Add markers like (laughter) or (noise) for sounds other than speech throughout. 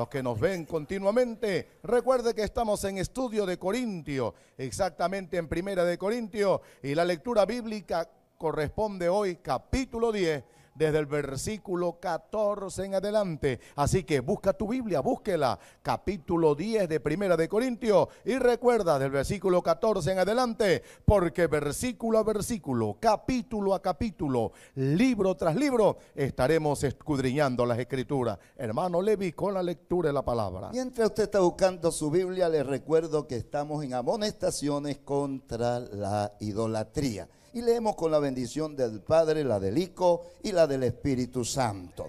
los que nos ven continuamente, recuerde que estamos en estudio de Corintio, exactamente en Primera de Corintio, y la lectura bíblica corresponde hoy capítulo 10 desde el versículo 14 en adelante. Así que busca tu Biblia, búsquela, capítulo 10 de Primera de Corintios y recuerda del versículo 14 en adelante, porque versículo a versículo, capítulo a capítulo, libro tras libro, estaremos escudriñando las escrituras. Hermano Levi, con la lectura de la palabra. Mientras usted está buscando su Biblia, le recuerdo que estamos en amonestaciones contra la idolatría. Y leemos con la bendición del Padre, la del Hijo y la del Espíritu Santo.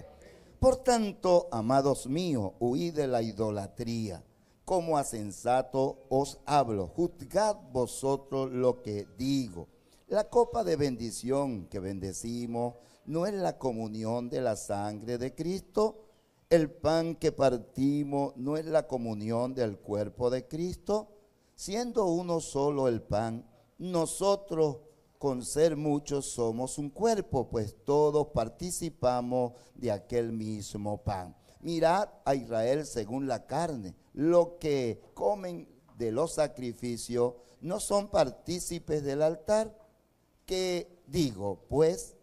Por tanto, amados míos, huid de la idolatría. Como a sensato os hablo, juzgad vosotros lo que digo. La copa de bendición que bendecimos no es la comunión de la sangre de Cristo. El pan que partimos no es la comunión del cuerpo de Cristo. Siendo uno solo el pan, nosotros con ser muchos somos un cuerpo, pues todos participamos de aquel mismo pan. Mirad a Israel según la carne, lo que comen de los sacrificios no son partícipes del altar. ¿Qué digo, pues,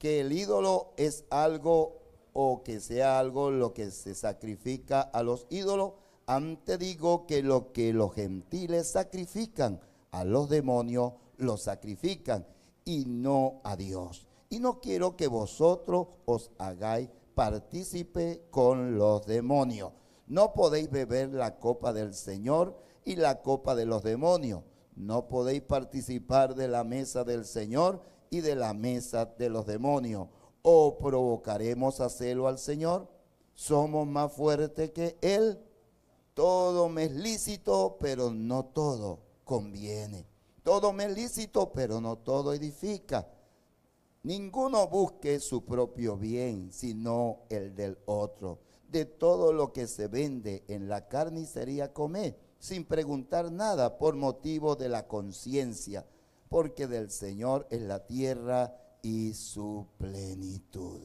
que el ídolo es algo o que sea algo lo que se sacrifica a los ídolos. Antes digo que lo que los gentiles sacrifican a los demonios lo sacrifican y no a Dios. Y no quiero que vosotros os hagáis partícipe con los demonios. No podéis beber la copa del Señor y la copa de los demonios. No podéis participar de la mesa del Señor y de la mesa de los demonios. ¿O provocaremos a celo al Señor? Somos más fuertes que Él. Todo me es lícito, pero no todo conviene. Todo me lícito, pero no todo edifica. Ninguno busque su propio bien, sino el del otro. De todo lo que se vende en la carnicería comé, sin preguntar nada por motivo de la conciencia, porque del Señor es la tierra y su plenitud.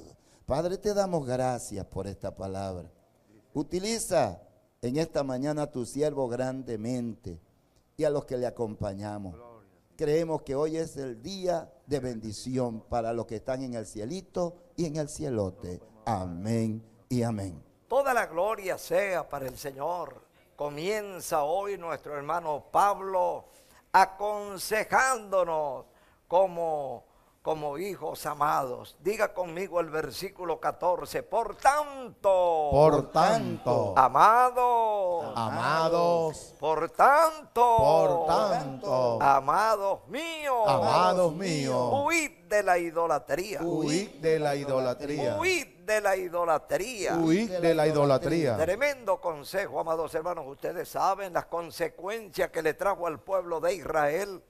Padre, te damos gracias por esta palabra. Utiliza en esta mañana a tu siervo grandemente y a los que le acompañamos. Creemos que hoy es el día de bendición para los que están en el cielito y en el cielote. Amén y amén. Toda la gloria sea para el Señor. Comienza hoy nuestro hermano Pablo aconsejándonos como como hijos amados. Diga conmigo el versículo 14. Por tanto. Por tanto. Amados. Amados. Por tanto. Por tanto. Amados míos. Amados míos. Huid de la idolatría. Huid de la idolatría. Huid de la idolatría. Huid de, de la idolatría. Tremendo consejo, amados hermanos. Ustedes saben las consecuencias que le trajo al pueblo de Israel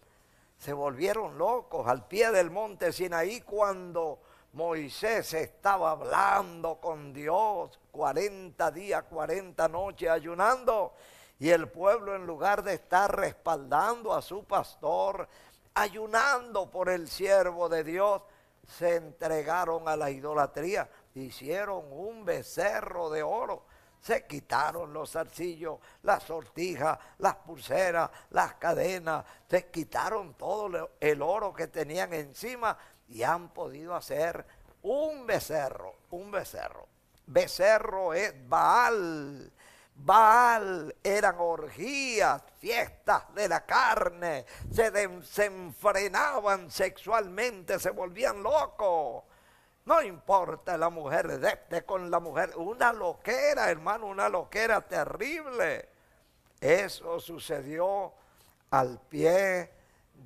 se volvieron locos al pie del monte Sinaí cuando Moisés estaba hablando con Dios 40 días, 40 noches ayunando. Y el pueblo en lugar de estar respaldando a su pastor, ayunando por el siervo de Dios, se entregaron a la idolatría. Hicieron un becerro de oro se quitaron los zarcillos, las sortijas, las pulseras, las cadenas, se quitaron todo el oro que tenían encima y han podido hacer un becerro, un becerro. Becerro es Baal. Baal eran orgías, fiestas de la carne, se desenfrenaban sexualmente, se volvían locos. No importa la mujer, depte con la mujer. Una loquera, hermano, una loquera terrible. Eso sucedió al pie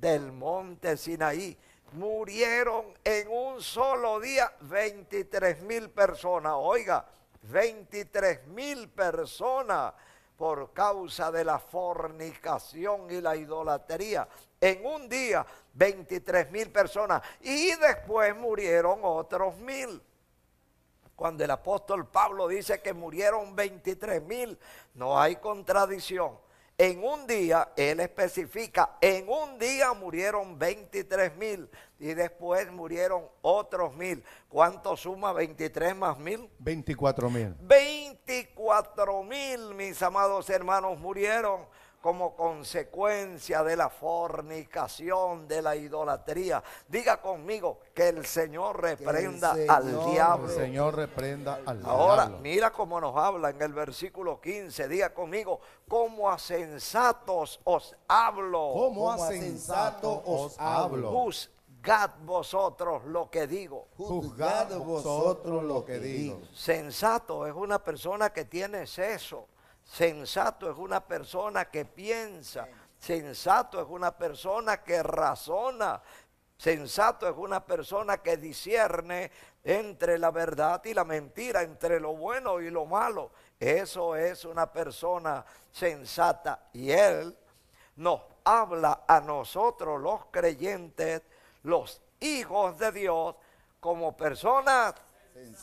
del monte Sinaí. Murieron en un solo día 23 mil personas. Oiga, 23 mil personas por causa de la fornicación y la idolatría en un día 23 mil personas y después murieron otros mil. Cuando el apóstol Pablo dice que murieron 23 mil, no hay contradicción. En un día, él especifica, en un día murieron 23 mil y después murieron otros mil. ¿Cuánto suma 23 más mil? 24 mil. 24 mil, mis amados hermanos, murieron como consecuencia de la fornicación, de la idolatría. Diga conmigo que el Señor reprenda al diablo. reprenda Ahora, mira cómo nos habla en el versículo 15. Diga conmigo, como a sensatos os hablo. Como a sensatos os hablo. Juzgad vosotros lo que digo. Juzgad vosotros lo que digo. Sensato es una persona que tiene seso Sensato es una persona que piensa. Sensato es una persona que razona. Sensato es una persona que discierne entre la verdad y la mentira, entre lo bueno y lo malo. Eso es una persona sensata. Y Él nos habla a nosotros los creyentes, los hijos de Dios, como personas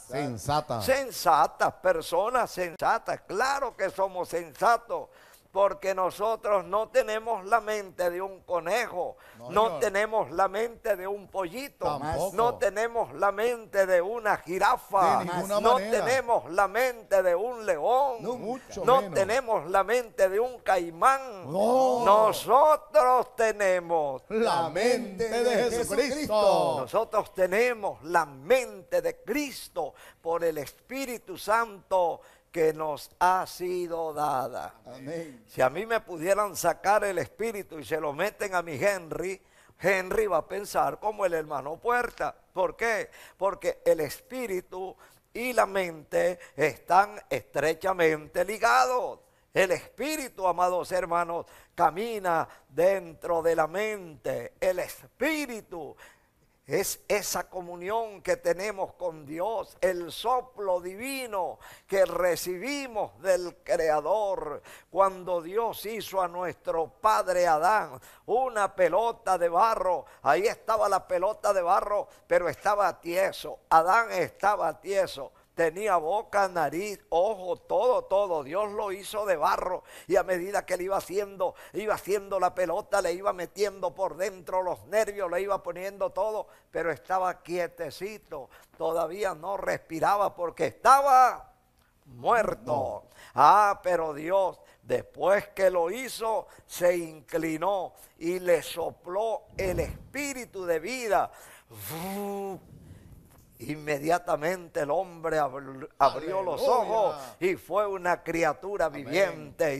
Sensata. Sensatas, personas sensatas. Claro que somos sensatos porque nosotros no tenemos la mente de un conejo, no, tenemos la mente de un pollito, no tenemos la mente de una jirafa, no tenemos la mente de un león, no, tenemos la mente de un caimán, nosotros tenemos la mente de, Jesucristo. Nosotros tenemos la mente de Cristo por el Espíritu Santo que nos ha sido dada. Si a mí me pudieran sacar el espíritu y se lo meten a mi Henry, Henry va a pensar como el hermano Puerta. ¿Por qué? Porque el espíritu y la mente están estrechamente ligados. El espíritu, amados hermanos, camina dentro de la mente. El espíritu es esa comunión que tenemos con Dios, el soplo divino que recibimos del Creador. Cuando Dios hizo a nuestro padre Adán una pelota de barro, ahí estaba la pelota de barro, pero estaba tieso. Adán estaba tieso. Tenía boca, nariz, ojo, todo, todo. Dios lo hizo de barro. Y a medida que le iba haciendo, iba haciendo la pelota, le iba metiendo por dentro los nervios, le iba poniendo todo. Pero estaba quietecito. Todavía no respiraba porque estaba muerto. Ah, pero Dios, después que lo hizo, se inclinó y le sopló el espíritu de vida. Inmediatamente el hombre abrió los ojos y fue una criatura viviente.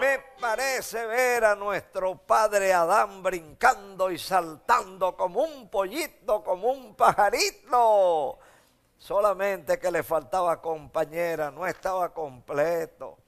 Me Parece ver a nuestro padre Adán brincando y saltando como un pollito, como un pajarito. Solamente que le faltaba compañera, no estaba completo.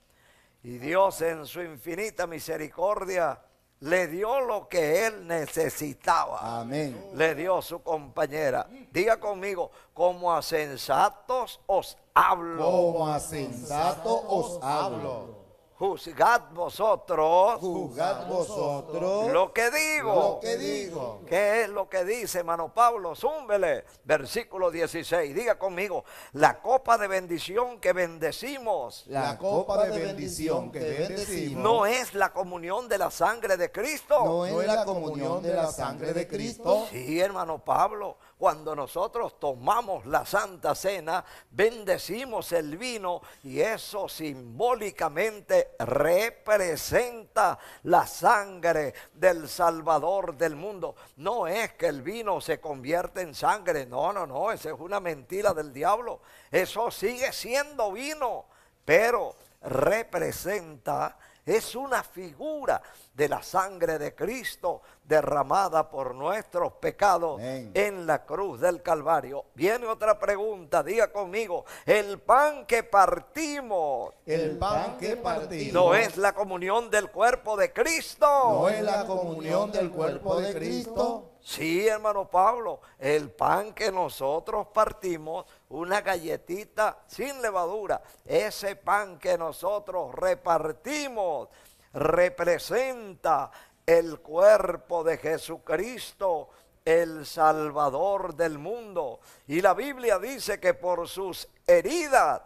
Y Dios en su infinita misericordia le dio lo que él necesitaba. Amén. Le dio su compañera. Diga conmigo, como a sensatos os hablo. Como a sensatos os hablo juzgad vosotros. Juzgad vosotros. Lo que digo. Lo que digo. ¿Qué es lo que dice, hermano Pablo? Zúmbele. Versículo 16. Diga conmigo. La copa de bendición que bendecimos. La, copa, de bendición que bendecimos. No es la comunión de la sangre de Cristo. No es la comunión de la sangre de Cristo. Sí, hermano Pablo. Cuando nosotros tomamos la Santa Cena, bendecimos el vino y eso simbólicamente representa la sangre del Salvador del mundo. No es que el vino se convierte en sangre, no, no, no, esa es una mentira del diablo. Eso sigue siendo vino, pero representa es una figura de la sangre de Cristo derramada por nuestros pecados en la cruz del Calvario. Viene otra pregunta, diga conmigo, el pan que partimos, el pan que partimos, no es la comunión del cuerpo de Cristo, no es la comunión del cuerpo de Cristo. Sí, hermano Pablo, el pan que nosotros partimos una galletita sin levadura. Ese pan que nosotros repartimos representa el cuerpo de Jesucristo, el Salvador del mundo. Y la Biblia dice que por sus heridas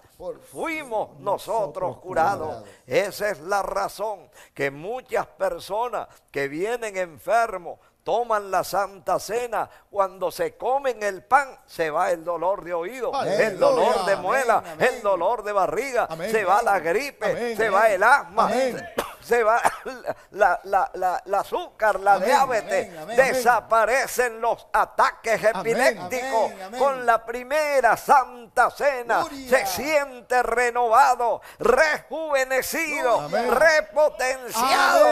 fuimos nosotros curados. Esa es la razón que muchas personas que vienen enfermos toman la santa cena, cuando se comen el pan, se va el dolor de oído, el dolor de muela, el dolor de barriga, se va la gripe, se va el asma. (coughs) Se va (coughs) la, azúcar, la diabetes, desaparecen los ataques epilépticos. Con la primera santa cena se siente renovado, rejuvenecido, repotenciado.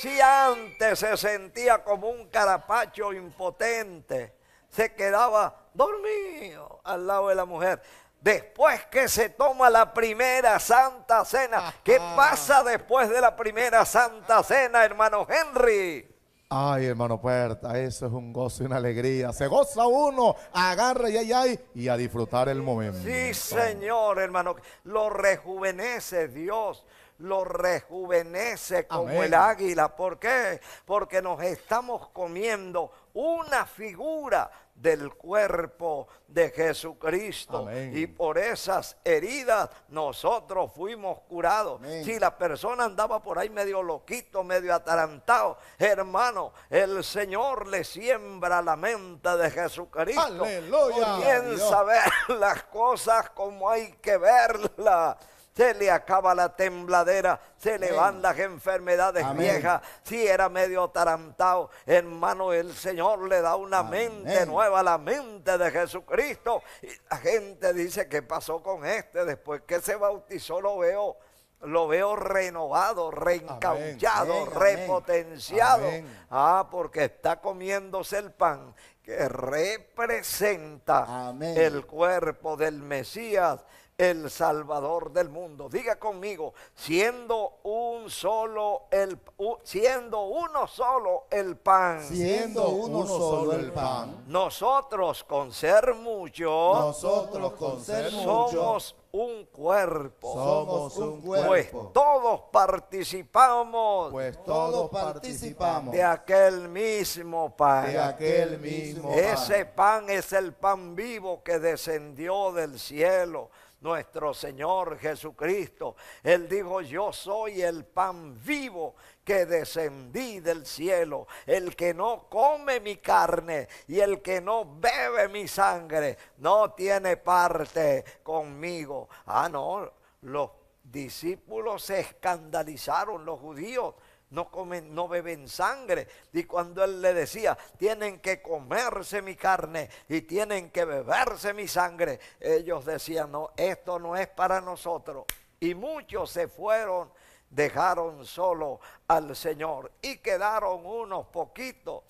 Si antes se sentía como un carapacho impotente, se quedaba dormido al lado de la mujer. Después que se toma la primera santa cena, ¿qué pasa después de la primera santa cena, hermano Henry? Ay, hermano Puerta, eso es un gozo y una alegría. Se goza uno, agarra y ay, ay, y a disfrutar el momento. Sí, Señor, hermano, lo rejuvenece Dios lo rejuvenece como el águila. ¿Por qué? Porque nos estamos comiendo una figura del cuerpo de Jesucristo. Y por esas heridas nosotros fuimos curados. Si la persona andaba por ahí medio loquito, medio atarantado, hermano, el Señor le siembra la mente de Jesucristo. Aleluya. Comienza a ver las cosas como hay que verlas se le acaba la tembladera, se le van las enfermedades viejas. Si era medio tarantado, hermano, el Señor le da una mente nueva, la mente de Jesucristo. Y la gente dice, ¿qué pasó con este? Después que se bautizó lo veo lo veo renovado, reencauchado, repotenciado. Ah, porque está comiéndose el pan que representa el cuerpo del Mesías el Salvador del mundo. Diga conmigo, siendo un solo el siendo uno solo el pan. Siendo uno, solo el pan. Nosotros con ser mucho. Nosotros con ser Somos un cuerpo. Somos un cuerpo. Pues todos participamos. Pues todos participamos. De aquel mismo pan. De aquel mismo Ese pan es el pan vivo que descendió del cielo nuestro Señor Jesucristo. Él dijo, yo soy el pan vivo que descendí del cielo. El que no come mi carne y el que no bebe mi sangre no tiene parte conmigo. Ah, no, los discípulos se escandalizaron, los judíos no comen, no beben sangre. Y cuando él le decía, tienen que comerse mi carne y tienen que beberse mi sangre, ellos decían, no, esto no es para nosotros. Y muchos se fueron, dejaron solo al Señor y quedaron unos poquitos.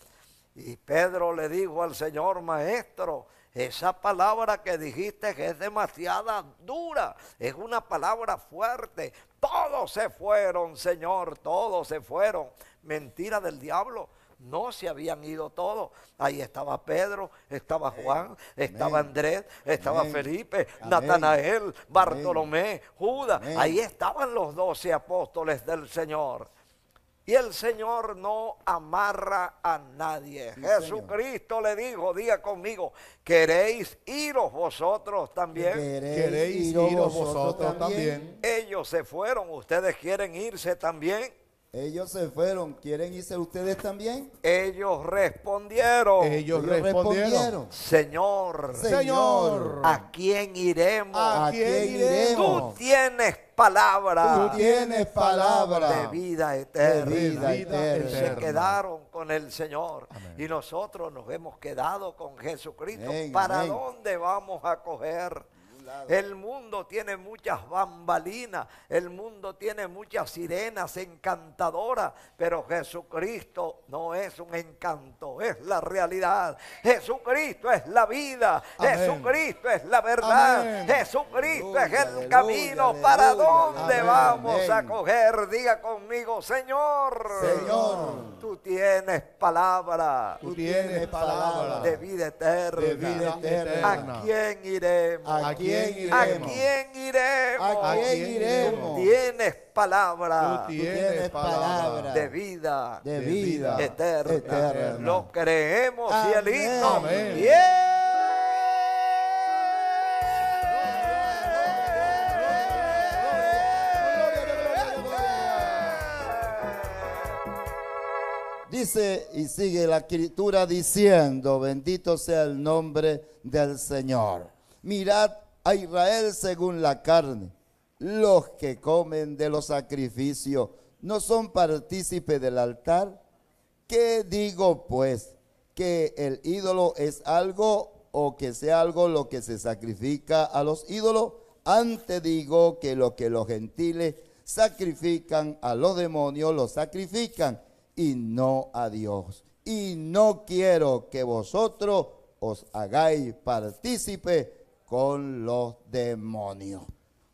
Y Pedro le dijo al Señor, maestro, esa palabra que dijiste que es demasiada dura, es una palabra fuerte, todos se fueron, Señor, todos se fueron. Mentira del diablo. No se habían ido todos. Ahí estaba Pedro, estaba Juan, estaba Andrés, estaba Felipe, Natanael, Bartolomé, Judas. Ahí estaban los doce apóstoles del Señor. Y el Señor no amarra a nadie. Jesucristo le dijo, diga conmigo, ¿queréis iros vosotros también? ¿Queréis iros, vosotros también? Ellos se fueron, ustedes quieren irse también. Ellos se fueron, ¿quieren irse ustedes también? Ellos respondieron. Ellos, respondieron. Señor, Señor, ¿a quién iremos? ¿A quién iremos? Tú tienes palabra. Tú tienes palabra de vida eterna. Se quedaron con el Señor y nosotros nos hemos quedado con Jesucristo. ¿Para dónde vamos a coger? El mundo tiene muchas bambalinas, el mundo tiene muchas sirenas encantadoras, pero Jesucristo no es un encanto, es la realidad. Jesucristo es la vida, Jesucristo es la verdad, Jesucristo es el camino. ¿Para dónde vamos a coger? Diga conmigo, Señor. Señor. Tú tienes palabra. Tú tienes palabra. De vida eterna. ¿A quién iremos? ¿A ¿A quién iremos? ¿A quién iremos? tienes palabra. De vida. De vida. Eterna. Lo creemos, cielito. Amén. dice y sigue la escritura diciendo, bendito sea el nombre del Señor. Mirad a Israel según la carne. Los que comen de los sacrificios no son partícipes del altar. ¿Qué digo pues? ¿Que el ídolo es algo o que sea algo lo que se sacrifica a los ídolos? Antes digo que lo que los gentiles sacrifican a los demonios, lo sacrifican y no a Dios. Y no quiero que vosotros os hagáis partícipe con los demonios.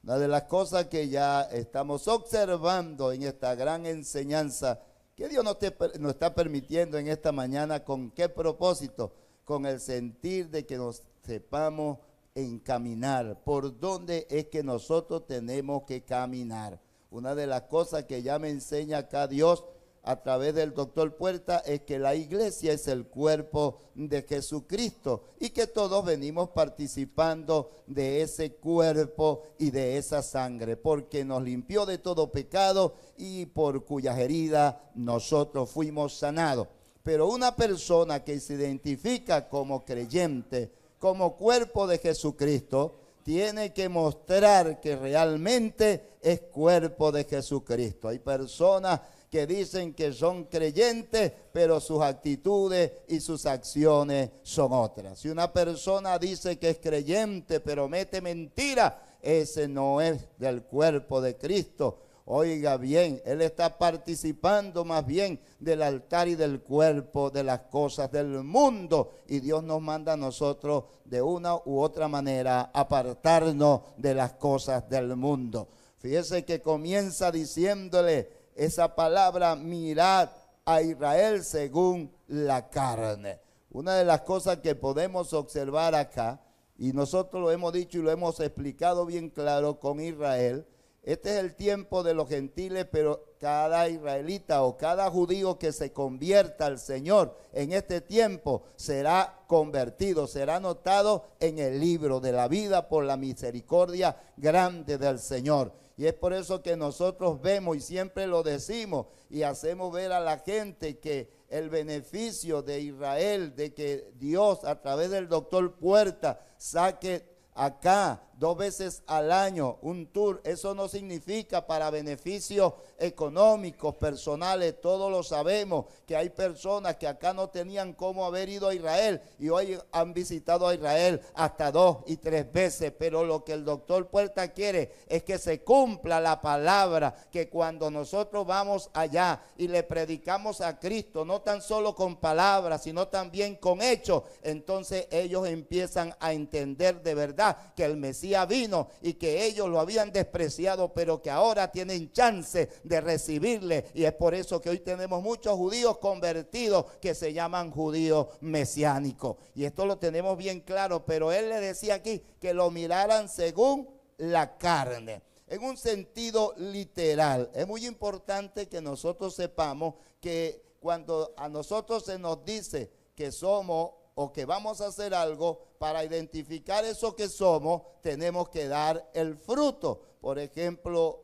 Una de las cosas que ya estamos observando en esta gran enseñanza que Dios nos, está permitiendo en esta mañana, ¿con qué propósito? Con el sentir de que nos sepamos encaminar, por dónde es que nosotros tenemos que caminar. Una de las cosas que ya me enseña acá Dios a través del doctor Puerta es que la iglesia es el cuerpo de Jesucristo y que todos venimos participando de ese cuerpo y de esa sangre, porque nos limpió de todo pecado y por cuyas heridas nosotros fuimos sanados. Pero una persona que se identifica como creyente, como cuerpo de Jesucristo, tiene que mostrar que realmente es cuerpo de Jesucristo. Hay personas que dicen que son creyentes, pero sus actitudes y sus acciones son otras. Si una persona dice que es creyente, pero mete mentira, ese no es del cuerpo de Cristo. Oiga bien, Él está participando más bien del altar y del cuerpo, de las cosas del mundo. Y Dios nos manda a nosotros de una u otra manera apartarnos de las cosas del mundo. Fíjese que comienza diciéndole esa palabra mirad a Israel según la carne. Una de las cosas que podemos observar acá, y nosotros lo hemos dicho y lo hemos explicado bien claro con Israel, este es el tiempo de los gentiles, pero cada israelita o cada judío que se convierta al Señor en este tiempo será convertido, será anotado en el libro de la vida por la misericordia grande del Señor. Y es por eso que nosotros vemos y siempre lo decimos y hacemos ver a la gente que el beneficio de Israel, de que Dios a través del doctor Puerta saque acá dos veces al año, un tour. Eso no significa para beneficios económicos, personales, todos lo sabemos, que hay personas que acá no tenían cómo haber ido a Israel y hoy han visitado a Israel hasta dos y tres veces. Pero lo que el doctor Puerta quiere es que se cumpla la palabra, que cuando nosotros vamos allá y le predicamos a Cristo, no tan solo con palabras, sino también con hechos, entonces ellos empiezan a entender de verdad que el Mesías vino y que ellos lo habían despreciado, pero que ahora tienen chance de recibirle. Y es por eso que hoy tenemos muchos judíos convertidos que se llaman judíos mesiánicos. Y esto lo tenemos bien claro, pero él le decía aquí que lo miraran según la carne en un sentido literal. Es muy importante que nosotros sepamos que cuando a nosotros se nos dice que somos o que vamos a hacer algo, para identificar eso que somos, tenemos que dar el fruto. Por ejemplo,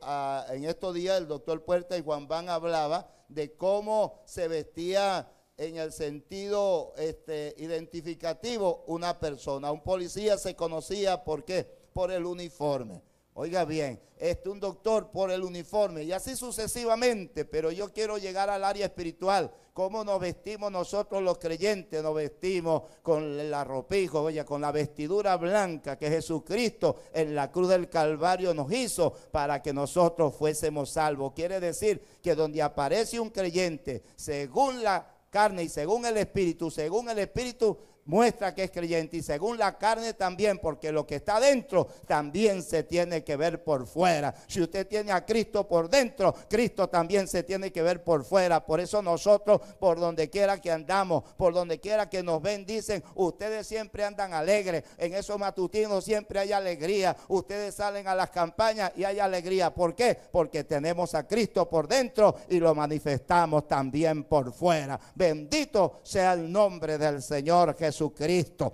en estos días el doctor Puerta y Juan Van hablaba de cómo se vestía en el sentido este, identificativo una persona. Un policía se conocía, ¿por qué? Por el uniforme. Oiga bien, este, un doctor por el uniforme y así sucesivamente, pero yo quiero llegar al área espiritual. ¿Cómo nos vestimos nosotros los creyentes? Nos vestimos con la arropijo, oye, con la vestidura blanca que Jesucristo en la cruz del Calvario nos hizo para que nosotros fuésemos salvos. Quiere decir que donde aparece un creyente, según la carne y según el espíritu, según el espíritu muestra que es creyente y según la carne también, porque lo que está dentro también se tiene que ver por fuera. Si usted tiene a Cristo por dentro, Cristo también se tiene que ver por fuera. Por eso nosotros, por donde quiera que andamos, por donde quiera que nos ven, dicen, ustedes siempre andan alegres, en esos matutinos siempre hay alegría, ustedes salen a las campañas y hay alegría. ¿Por qué? Porque tenemos a Cristo por dentro y lo manifestamos también por fuera. Bendito sea el nombre del Señor Jesús. Jesucristo.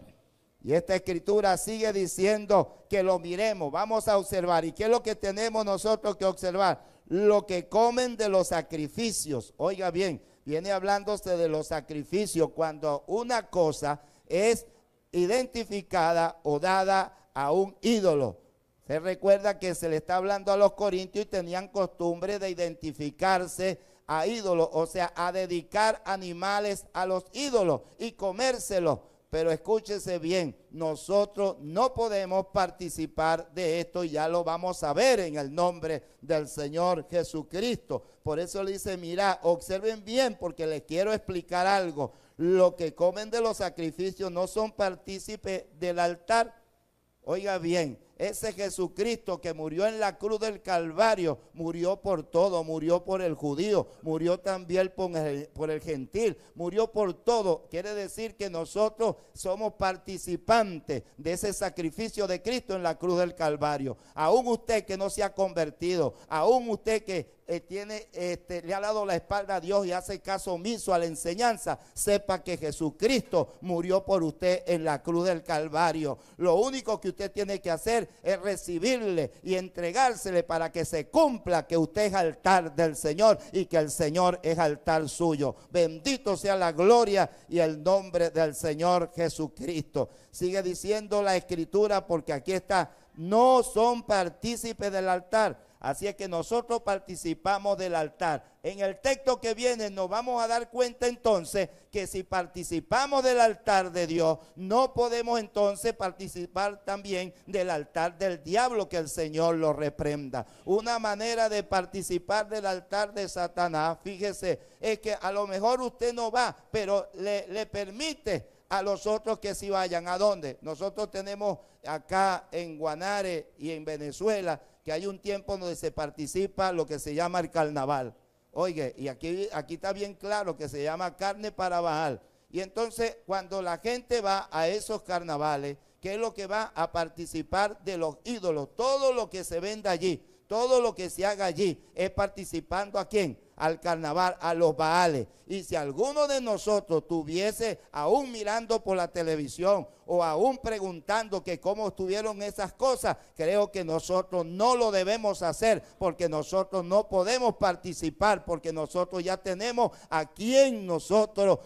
Y esta escritura sigue diciendo que lo miremos, vamos a observar. ¿Y qué es lo que tenemos nosotros que observar? Lo que comen de los sacrificios. Oiga bien, viene hablándose de los sacrificios cuando una cosa es identificada o dada a un ídolo. Se recuerda que se le está hablando a los corintios y tenían costumbre de identificarse a ídolos, o sea, a dedicar animales a los ídolos y comérselos. Pero escúchese bien, nosotros no podemos participar de esto y ya lo vamos a ver en el nombre del Señor Jesucristo. Por eso le dice, mira, observen bien porque les quiero explicar algo. Lo que comen de los sacrificios no son partícipes del altar. Oiga bien, ese Jesucristo que murió en la cruz del Calvario, murió por todo, murió por el judío, murió también por el, gentil, murió por todo. Quiere decir que nosotros somos participantes de ese sacrificio de Cristo en la cruz del Calvario. Aún usted que no se ha convertido, aún usted que eh, tiene, este, le ha dado la espalda a Dios y hace caso omiso a la enseñanza, sepa que Jesucristo murió por usted en la cruz del Calvario. Lo único que usted tiene que hacer es recibirle y entregársele para que se cumpla que usted es altar del Señor y que el Señor es altar suyo. Bendito sea la gloria y el nombre del Señor Jesucristo. Sigue diciendo la escritura porque aquí está, no son partícipes del altar Así es que nosotros participamos del altar. En el texto que viene nos vamos a dar cuenta entonces que si participamos del altar de Dios, no podemos entonces participar también del altar del diablo que el Señor lo reprenda. Una manera de participar del altar de Satanás, fíjese, es que a lo mejor usted no va, pero le, le permite a los otros que si vayan. ¿A dónde? Nosotros tenemos acá en Guanare y en Venezuela hay un tiempo donde se participa lo que se llama el carnaval. Oye, y aquí, aquí está bien claro que se llama carne para bajar. Y entonces cuando la gente va a esos carnavales, que es lo que va a participar de los ídolos, todo lo que se venda allí, todo lo que se haga allí, es participando a quién? al carnaval, a los baales. Y si alguno de nosotros tuviese aún mirando por la televisión o aún preguntando que cómo estuvieron esas cosas, creo que nosotros no lo debemos hacer porque nosotros no podemos participar, porque nosotros ya tenemos a quien nosotros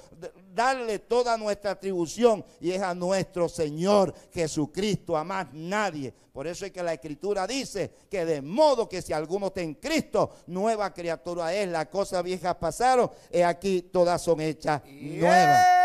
darle toda nuestra atribución y es a nuestro Señor Jesucristo, a más nadie. Por eso es que la Escritura dice que de modo que si alguno está en Cristo, nueva criatura es, las cosas viejas pasaron, y aquí todas son hechas nuevas.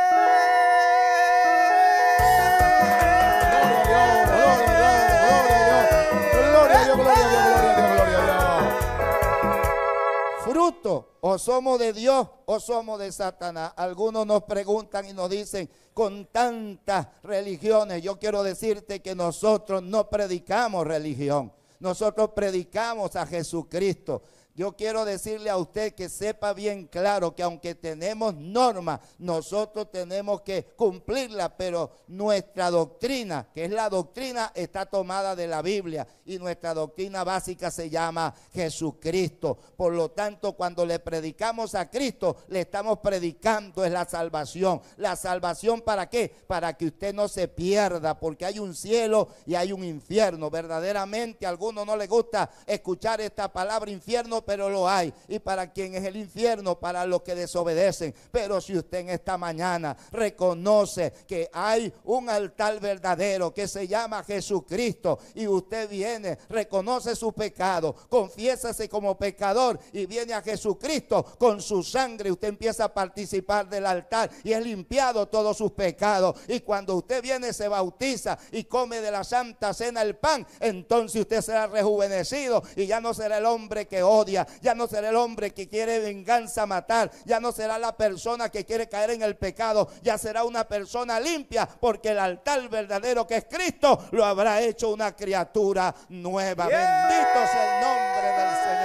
o somos de Dios o somos de Satanás. Algunos nos preguntan y nos dicen, con tantas religiones, yo quiero decirte que nosotros no predicamos religión. Nosotros predicamos a Jesucristo. Yo quiero decirle a usted que sepa bien claro que aunque tenemos normas, nosotros tenemos que cumplirlas, pero nuestra doctrina, que es la doctrina, está tomada de la Biblia y nuestra doctrina básica se llama Jesucristo. Por lo tanto, cuando le predicamos a Cristo, le estamos predicando la salvación. ¿La salvación para qué? Para que usted no se pierda, porque hay un cielo y hay un infierno. Verdaderamente a alguno no le gusta escuchar esta palabra infierno, pero lo hay. Y para quien es el infierno, para los que desobedecen. Pero si usted en esta mañana reconoce que hay un altar verdadero que se llama Jesucristo y usted viene, reconoce su pecado, confiésase como pecador y viene a Jesucristo con su sangre, usted empieza a participar del altar y es limpiado todos sus pecados. Y cuando usted viene, se bautiza y come de la santa cena el pan, entonces usted será rejuvenecido y ya no será el hombre que odia ya no será el hombre que quiere venganza matar, ya no será la persona que quiere caer en el pecado, ya será una persona limpia, porque el altar verdadero que es Cristo lo habrá hecho una criatura nueva. Bendito sea el nombre del Señor.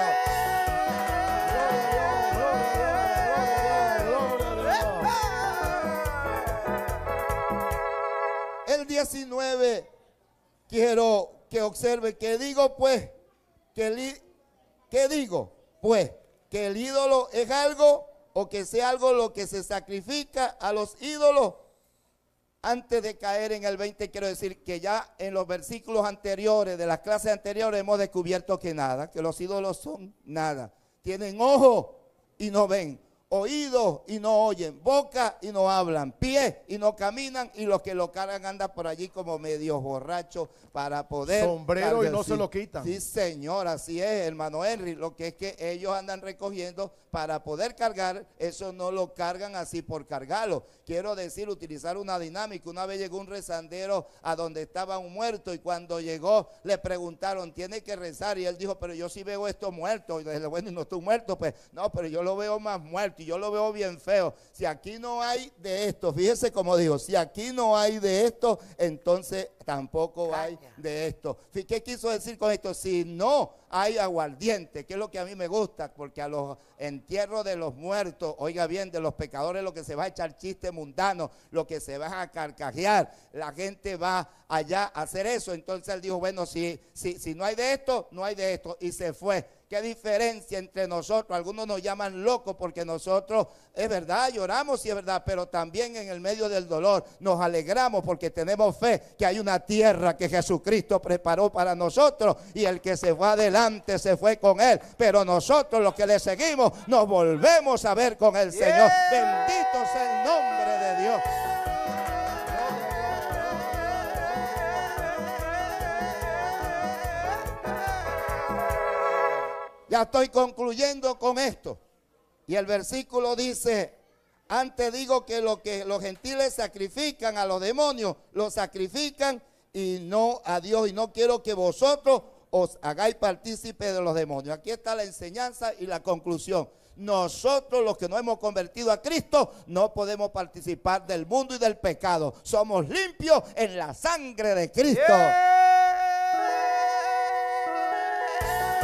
El 19 quiero que observe que digo pues que el, ¿Qué digo? Pues que el ídolo es algo o que sea algo lo que se sacrifica a los ídolos. Antes de caer en el 20, quiero decir que ya en los versículos anteriores, de las clases anteriores, hemos descubierto que nada, que los ídolos son nada. Tienen ojo y no ven, oídos y no oyen, boca y no hablan, pies y no caminan y los que lo cargan andan por allí como medio borracho para poder... Sombrero y no se lo quitan. Sí, señor, así es, hermano Henry. Lo que es que ellos andan recogiendo para poder cargar, eso no lo cargan así por cargarlo. Quiero decir, utilizar una dinámica. Una vez llegó un rezandero a donde estaba un muerto y cuando llegó le preguntaron, ¿tiene que rezar? Y él dijo, pero yo sí veo esto muerto. Y le dije, bueno, y no estoy muerto, pues no, pero yo lo veo más muerto yo lo veo bien feo. Si aquí no hay de esto, fíjese como digo, si aquí no hay de esto, entonces tampoco hay de esto. ¿Qué quiso decir con esto? Si no hay aguardiente, que es lo que a mí me gusta, porque a los entierros de los muertos, oiga bien, de los pecadores, lo que se va a echar chiste mundano, lo que se va a carcajear, la gente va allá a hacer eso. Entonces él dijo, bueno, si, si, si no hay de esto, no hay de esto. Y se fue qué diferencia entre nosotros. Algunos nos llaman locos porque nosotros, es verdad, lloramos y es verdad, pero también en el medio del dolor nos alegramos porque tenemos fe que hay una tierra que Jesucristo preparó para nosotros y el que se fue adelante se fue con él. Pero nosotros los que le seguimos nos volvemos a ver con el Señor. Bendito sea el nombre de Dios. Ya estoy concluyendo con esto. Y el versículo dice, antes digo que lo que los gentiles sacrifican a los demonios, Los sacrifican y no a Dios. Y no quiero que vosotros os hagáis partícipes de los demonios. Aquí está la enseñanza y la conclusión. Nosotros los que no hemos convertido a Cristo no podemos participar del mundo y del pecado. Somos limpios en la sangre de Cristo. Gloria a Dios,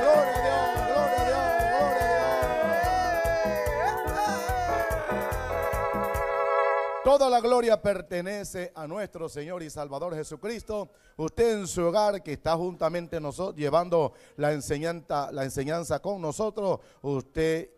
gloria gloria a Dios, gloria a Dios. Toda la gloria pertenece a nuestro Señor y Salvador Jesucristo. Usted en su hogar que está juntamente nosotros llevando la enseñanza, la enseñanza con nosotros, usted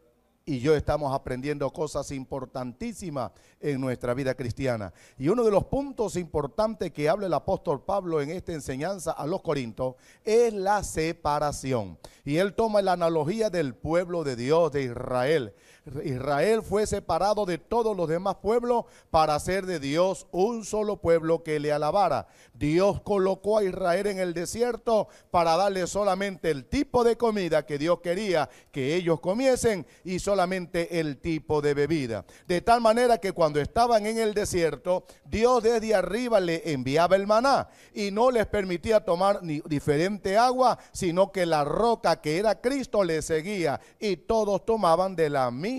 y yo estamos aprendiendo cosas importantísimas en nuestra vida cristiana. Y uno de los puntos importantes que habla el apóstol Pablo en esta enseñanza a los corintos es la separación. Y él toma la analogía del pueblo de Dios, de Israel. Israel fue separado de todos los demás pueblos para hacer de Dios un solo pueblo que le alabara. Dios colocó a Israel en el desierto para darle solamente el tipo de comida que Dios quería que ellos comiesen y solamente el tipo de bebida. De tal manera que cuando estaban en el desierto, Dios desde arriba le enviaba el maná y no les permitía tomar ni diferente agua, sino que la roca que era Cristo le seguía y todos tomaban de la misma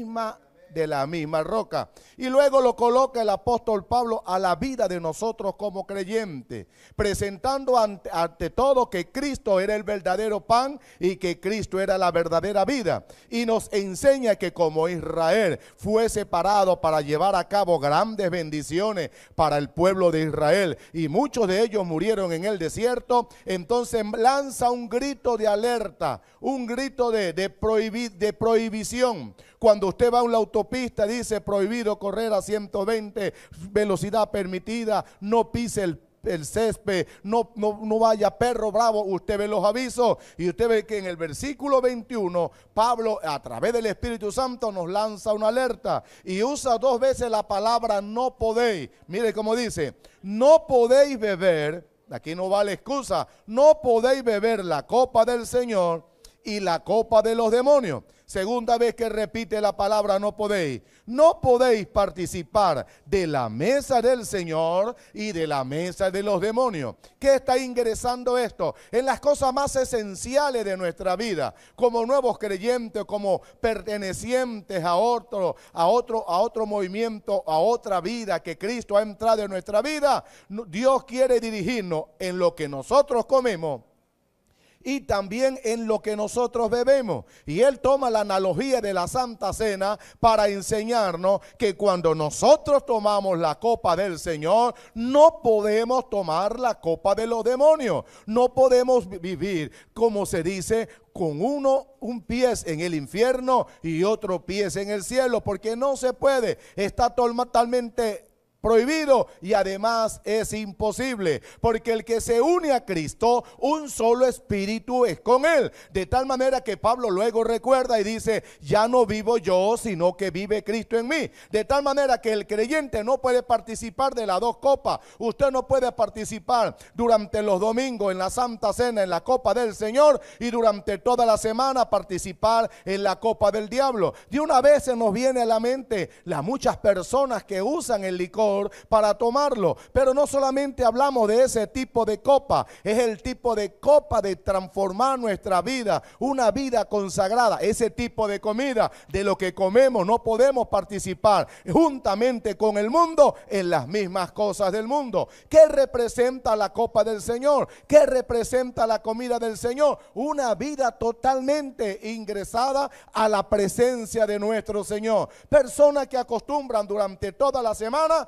de la misma roca. Y luego lo coloca el apóstol Pablo a la vida de nosotros como creyente presentando ante, ante, todo que Cristo era el verdadero pan y que Cristo era la verdadera vida. Y nos enseña que como Israel fue separado para llevar a cabo grandes bendiciones para el pueblo de Israel y muchos de ellos murieron en el desierto, entonces lanza un grito de alerta, un grito de, de prohibición cuando usted va a una autopista, dice prohibido correr a 120, velocidad permitida, no pise el césped, no, no, no, vaya perro bravo, usted ve los avisos y usted ve que en el versículo 21 Pablo a través del Espíritu Santo nos lanza una alerta y usa dos veces la palabra no podéis. Mire cómo dice, no podéis beber, aquí no vale excusa, no podéis beber la copa del Señor y la copa de los demonios. Segunda vez que repite la palabra no podéis. No podéis participar de la mesa del Señor y de la mesa de los demonios. ¿Qué está ingresando esto? En las cosas más esenciales de nuestra vida, como nuevos creyentes, como pertenecientes a otro, a otro, a otro movimiento, a otra vida que Cristo ha entrado en nuestra vida. Dios quiere dirigirnos en lo que nosotros comemos y también en lo que nosotros bebemos. Y él toma la analogía de la Santa Cena para enseñarnos que cuando nosotros tomamos la copa del Señor, no podemos tomar la copa de los demonios. No podemos vivir, como se dice, con uno un pie en el infierno y otro pie en el cielo, porque no se puede. Está totalmente prohibido y además es imposible, porque el que se une a Cristo, un solo espíritu es con él. De tal manera que Pablo luego recuerda y dice, ya no vivo yo, sino que vive Cristo en mí. De tal manera que el creyente no puede participar de las dos copas. Usted no puede participar durante los domingos en la Santa Cena, en la copa del Señor y durante toda la semana participar en la copa del diablo. De una vez se nos viene a la mente las muchas personas que usan el licor para tomarlo. Pero no solamente hablamos de ese tipo de copa, es el tipo de copa de transformar nuestra vida, una vida consagrada. Ese tipo de comida, de lo que comemos, no podemos participar juntamente con el mundo en las mismas cosas del mundo. ¿Qué representa la copa del Señor? ¿Qué representa la comida del Señor? Una vida totalmente ingresada a la presencia de nuestro Señor. Personas que acostumbran durante toda la semana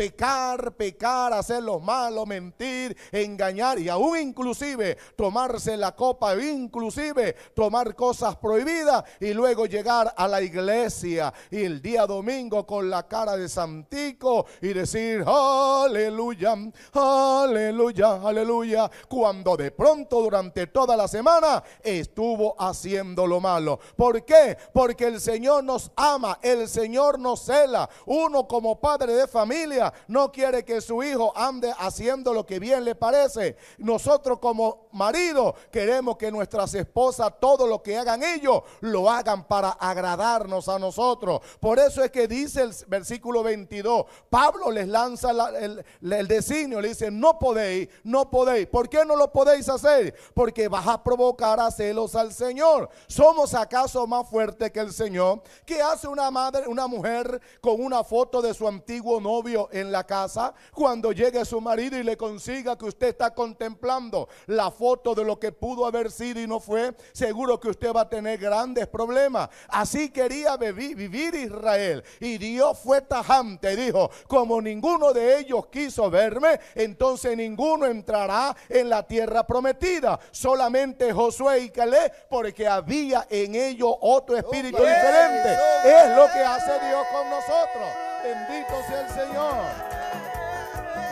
pecar, pecar, hacer lo malo, mentir, engañar y aún inclusive tomarse la copa, inclusive tomar cosas prohibidas y luego llegar a la iglesia y el día domingo con la cara de santico y decir aleluya, aleluya, aleluya, cuando de pronto durante toda la semana estuvo haciendo lo malo. ¿Por qué? Porque el Señor nos ama, el Señor nos cela. Uno como padre de familia no quiere que su hijo ande haciendo lo que bien le parece. Nosotros como marido queremos que nuestras esposas todo lo que hagan ellos lo hagan para agradarnos a nosotros. Por eso es que dice el versículo 22, Pablo les lanza el, designio, le dice, no podéis, no podéis. ¿Por qué no lo podéis hacer? Porque vas a provocar a celos al Señor. ¿Somos acaso más fuertes que el Señor? ¿Qué hace una madre, una mujer con una foto de su antiguo novio en la casa, cuando llegue su marido y le consiga que usted está contemplando la foto de lo que pudo haber sido y no fue, seguro que usted va a tener grandes problemas. Así quería vivir Israel. Y Dios fue tajante, dijo, como ninguno de ellos quiso verme, entonces ninguno entrará en la tierra prometida. Solamente Josué y Caleb, porque había en ellos otro espíritu diferente. Es lo que hace Dios con nosotros. Bendito sea el Señor.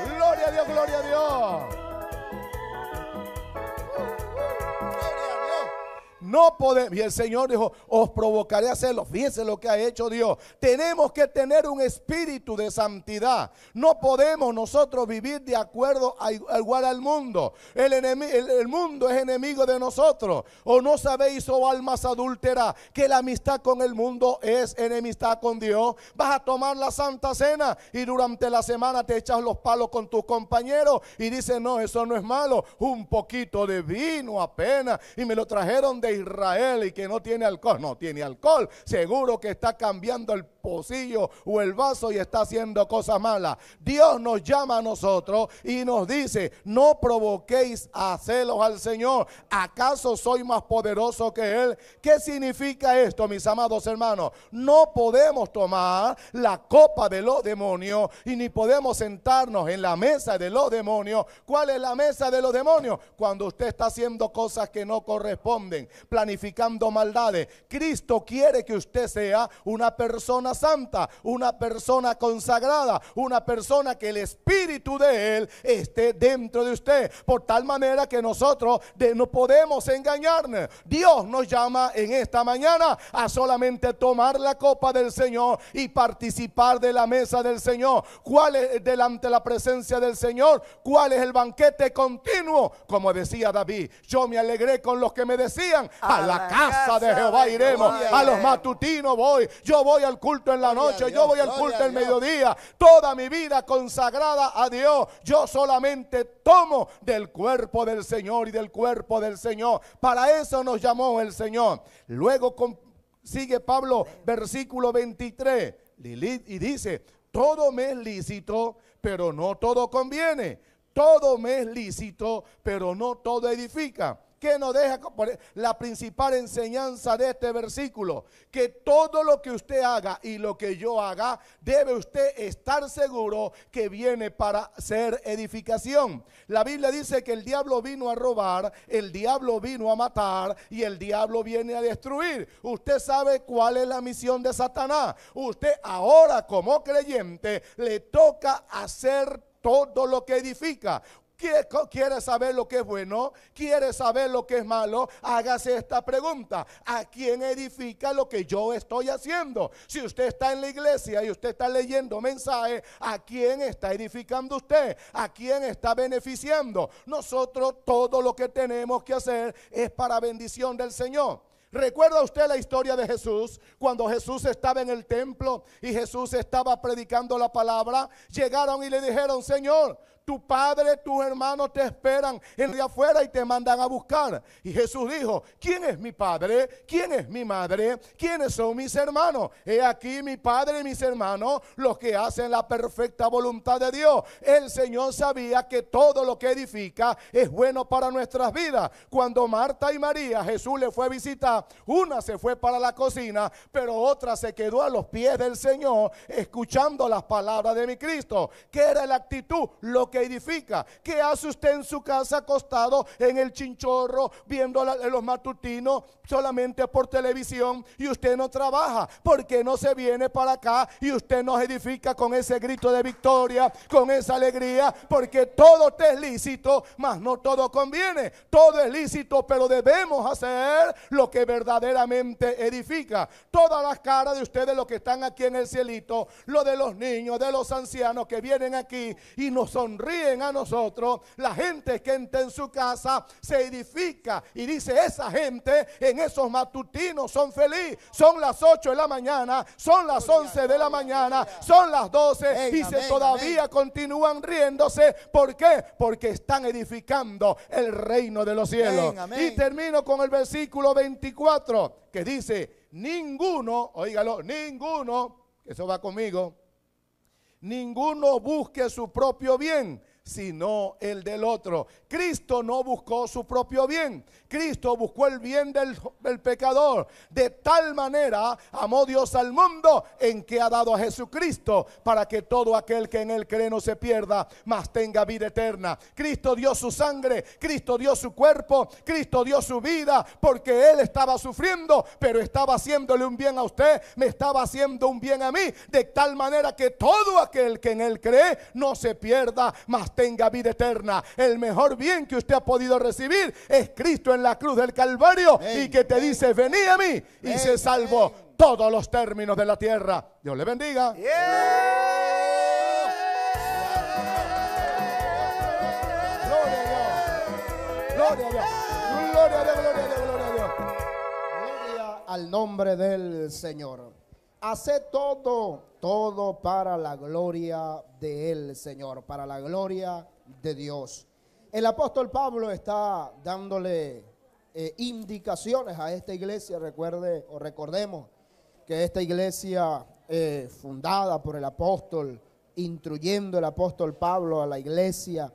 Gloria a Dios, gloria a Dios. No podemos. Y el Señor dijo, os provocaré a hacerlo. Fíjense lo que ha hecho Dios. Tenemos que tener un espíritu de santidad. No podemos nosotros vivir de acuerdo a igual al mundo. El, mundo es enemigo de nosotros. O no sabéis, o oh almas adúlteras, que la amistad con el mundo es enemistad con Dios. Vas a tomar la santa cena y durante la semana te echas los palos con tus compañeros y dices, no, eso no es malo. Un poquito de vino apenas. Y me lo trajeron de Israel y que no tiene alcohol. No tiene alcohol. Seguro que está cambiando el pocillo o el vaso y está haciendo cosas malas. Dios nos llama a nosotros y nos dice, no provoquéis a celos al Señor. ¿Acaso soy más poderoso que Él? ¿Qué significa esto, mis amados hermanos? No podemos tomar la copa de los demonios y ni podemos sentarnos en la mesa de los demonios. ¿Cuál es la mesa de los demonios? Cuando usted está haciendo cosas que no corresponden planificando maldades. Cristo quiere que usted sea una persona santa, una persona consagrada, una persona que el espíritu de Él esté dentro de usted, por tal manera que nosotros no podemos engañarnos. Dios nos llama en esta mañana a solamente tomar la copa del Señor y participar de la mesa del Señor. ¿Cuál es delante la presencia del Señor? ¿Cuál es el banquete continuo? Como decía David, yo me alegré con los que me decían, a, la, casa, de Jehová iremos. A los matutinos voy. Yo voy al culto en la noche. yo voy al culto en mediodía. Toda mi vida consagrada a Dios. Yo solamente tomo del cuerpo del Señor y del cuerpo del Señor. Para eso nos llamó el Señor. Luego sigue Pablo versículo 23 y dice, todo me es lícito, pero no todo conviene. Todo me es lícito, pero no todo edifica. ¿Qué nos deja? E, la principal enseñanza de este versículo, que todo lo que usted haga y lo que yo haga, debe usted estar seguro que viene para ser edificación. La Biblia dice que el diablo vino a robar, el diablo vino a matar y el diablo viene a destruir. Usted sabe cuál es la misión de Satanás. Usted ahora como creyente le toca hacer todo lo que edifica. ¿Quiere saber lo que es bueno? ¿Quiere saber lo que es malo? Hágase esta pregunta. ¿A quién edifica lo que yo estoy haciendo? Si usted está en la iglesia y usted está leyendo mensajes, ¿a quién está edificando usted? ¿A quién está beneficiando? Nosotros todo lo que tenemos que hacer es para bendición del Señor. ¿Recuerda usted la historia de Jesús? Cuando Jesús estaba en el templo y Jesús estaba predicando la palabra, llegaron y le dijeron, Señor, tu padre, tus hermanos te esperan en de afuera y te mandan a buscar. Y Jesús dijo, ¿quién es mi padre? ¿Quién es mi madre? ¿Quiénes son mis hermanos? He aquí mi padre y mis hermanos, los que hacen la perfecta voluntad de Dios. El Señor sabía que todo lo que edifica es bueno para nuestras vidas. Cuando Marta y María, Jesús le fue a visitar, una se fue para la cocina, pero otra se quedó a los pies del Señor escuchando las palabras de mi Cristo. ¿Qué era la actitud? Lo que edifica. ¿Qué hace usted en su casa acostado en el chinchorro viendo los matutinos solamente por televisión y usted no trabaja? porque no se viene para acá y usted nos edifica con ese grito de victoria, con esa alegría? Porque todo te es lícito, mas no todo conviene. Todo es lícito, pero debemos hacer lo que verdaderamente edifica. Todas las caras de ustedes, los que están aquí en el cielito, lo de los niños, de los ancianos que vienen aquí y nos son Ríen a nosotros, la gente que entra en su casa se edifica y dice, esa gente en esos matutinos son feliz, son las 8 de la mañana, son las 11 de la mañana, son las 12, y todavía continúan riéndose. ¿Por qué? Porque están edificando el reino de los cielos. y termino con el versículo 24 que dice, ninguno, oígalo, ninguno, eso va conmigo, Ninguno busque su propio bien, sino el del otro. Cristo no buscó su propio bien. Cristo buscó el bien del, pecador. De tal manera amó Dios al mundo en que ha dado a Jesucristo para que todo aquel que en él cree no se pierda, mas tenga vida eterna. Cristo dio su sangre, Cristo dio su cuerpo, Cristo dio su vida porque él estaba sufriendo, pero estaba haciéndole un bien a usted, me estaba haciendo un bien a mí. De tal manera que todo aquel que en él cree no se pierda, mas tenga vida eterna. El mejor bien que usted ha podido recibir es Cristo en la cruz del Calvario y que te dice, vení a mí y se salvó todos los términos de la tierra. Dios le bendiga. Gloria a Dios. Gloria a Dios, gloria a Dios, gloria a Dios. Gloria al nombre del Señor. Hace todo, todo para la gloria de él, Señor, para la gloria de Dios. El apóstol Pablo está dándole eh, indicaciones a esta iglesia. Recuerde o recordemos que esta iglesia eh, fundada por el apóstol, instruyendo el apóstol Pablo a la iglesia,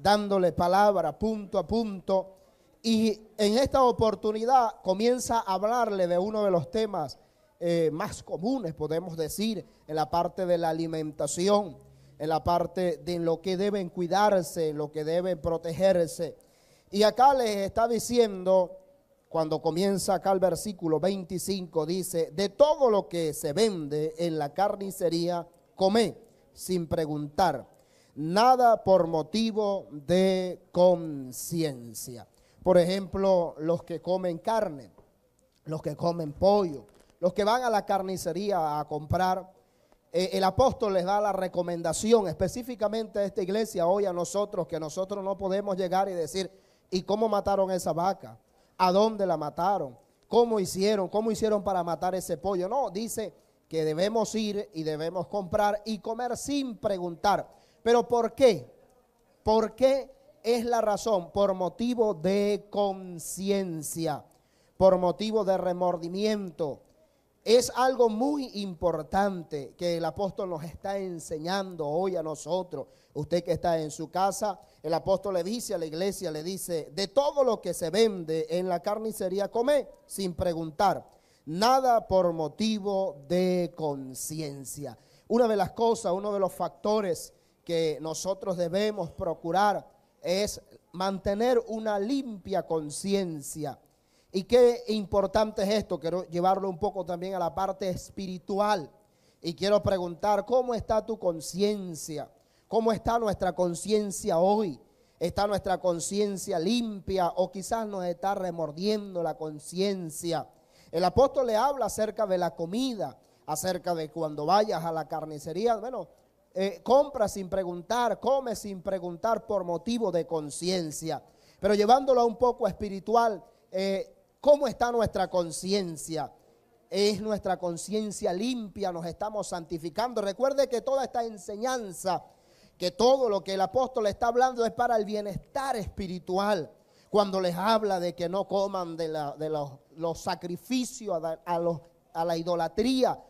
dándole palabra punto a punto. Y en esta oportunidad comienza a hablarle de uno de los temas eh, más comunes, podemos decir, en la parte de la alimentación en la parte de lo que deben cuidarse, lo que deben protegerse. Y acá les está diciendo, cuando comienza acá el versículo 25, dice, de todo lo que se vende en la carnicería, come sin preguntar, nada por motivo de conciencia. Por ejemplo, los que comen carne, los que comen pollo, los que van a la carnicería a comprar eh, el apóstol les da la recomendación específicamente a esta iglesia hoy a nosotros, que nosotros no podemos llegar y decir, ¿y cómo mataron esa vaca? ¿A dónde la mataron? ¿Cómo hicieron? ¿Cómo hicieron para matar ese pollo? No, dice que debemos ir y debemos comprar y comer sin preguntar. ¿Pero por qué? ¿Por qué es la razón? Por motivo de conciencia, por motivo de remordimiento, es algo muy importante que el apóstol nos está enseñando hoy a nosotros. Usted que está en su casa, el apóstol le dice a la iglesia, le dice, de todo lo que se vende en la carnicería, come sin preguntar. Nada por motivo de conciencia. Una de las cosas, uno de los factores que nosotros debemos procurar es mantener una limpia conciencia y qué importante es esto, quiero llevarlo un poco también a la parte espiritual. Y quiero preguntar, ¿cómo está tu conciencia? ¿Cómo está nuestra conciencia hoy? ¿Está nuestra conciencia limpia o quizás nos está remordiendo la conciencia? El apóstol le habla acerca de la comida, acerca de cuando vayas a la carnicería, bueno, eh, compra sin preguntar, come sin preguntar por motivo de conciencia. Pero llevándolo un poco espiritual, eh, ¿Cómo está nuestra conciencia? ¿Es nuestra conciencia limpia? ¿Nos estamos santificando? Recuerde que toda esta enseñanza, que todo lo que el apóstol está hablando es para el bienestar espiritual. Cuando les habla de que no coman de, los, sacrificios, a la idolatría,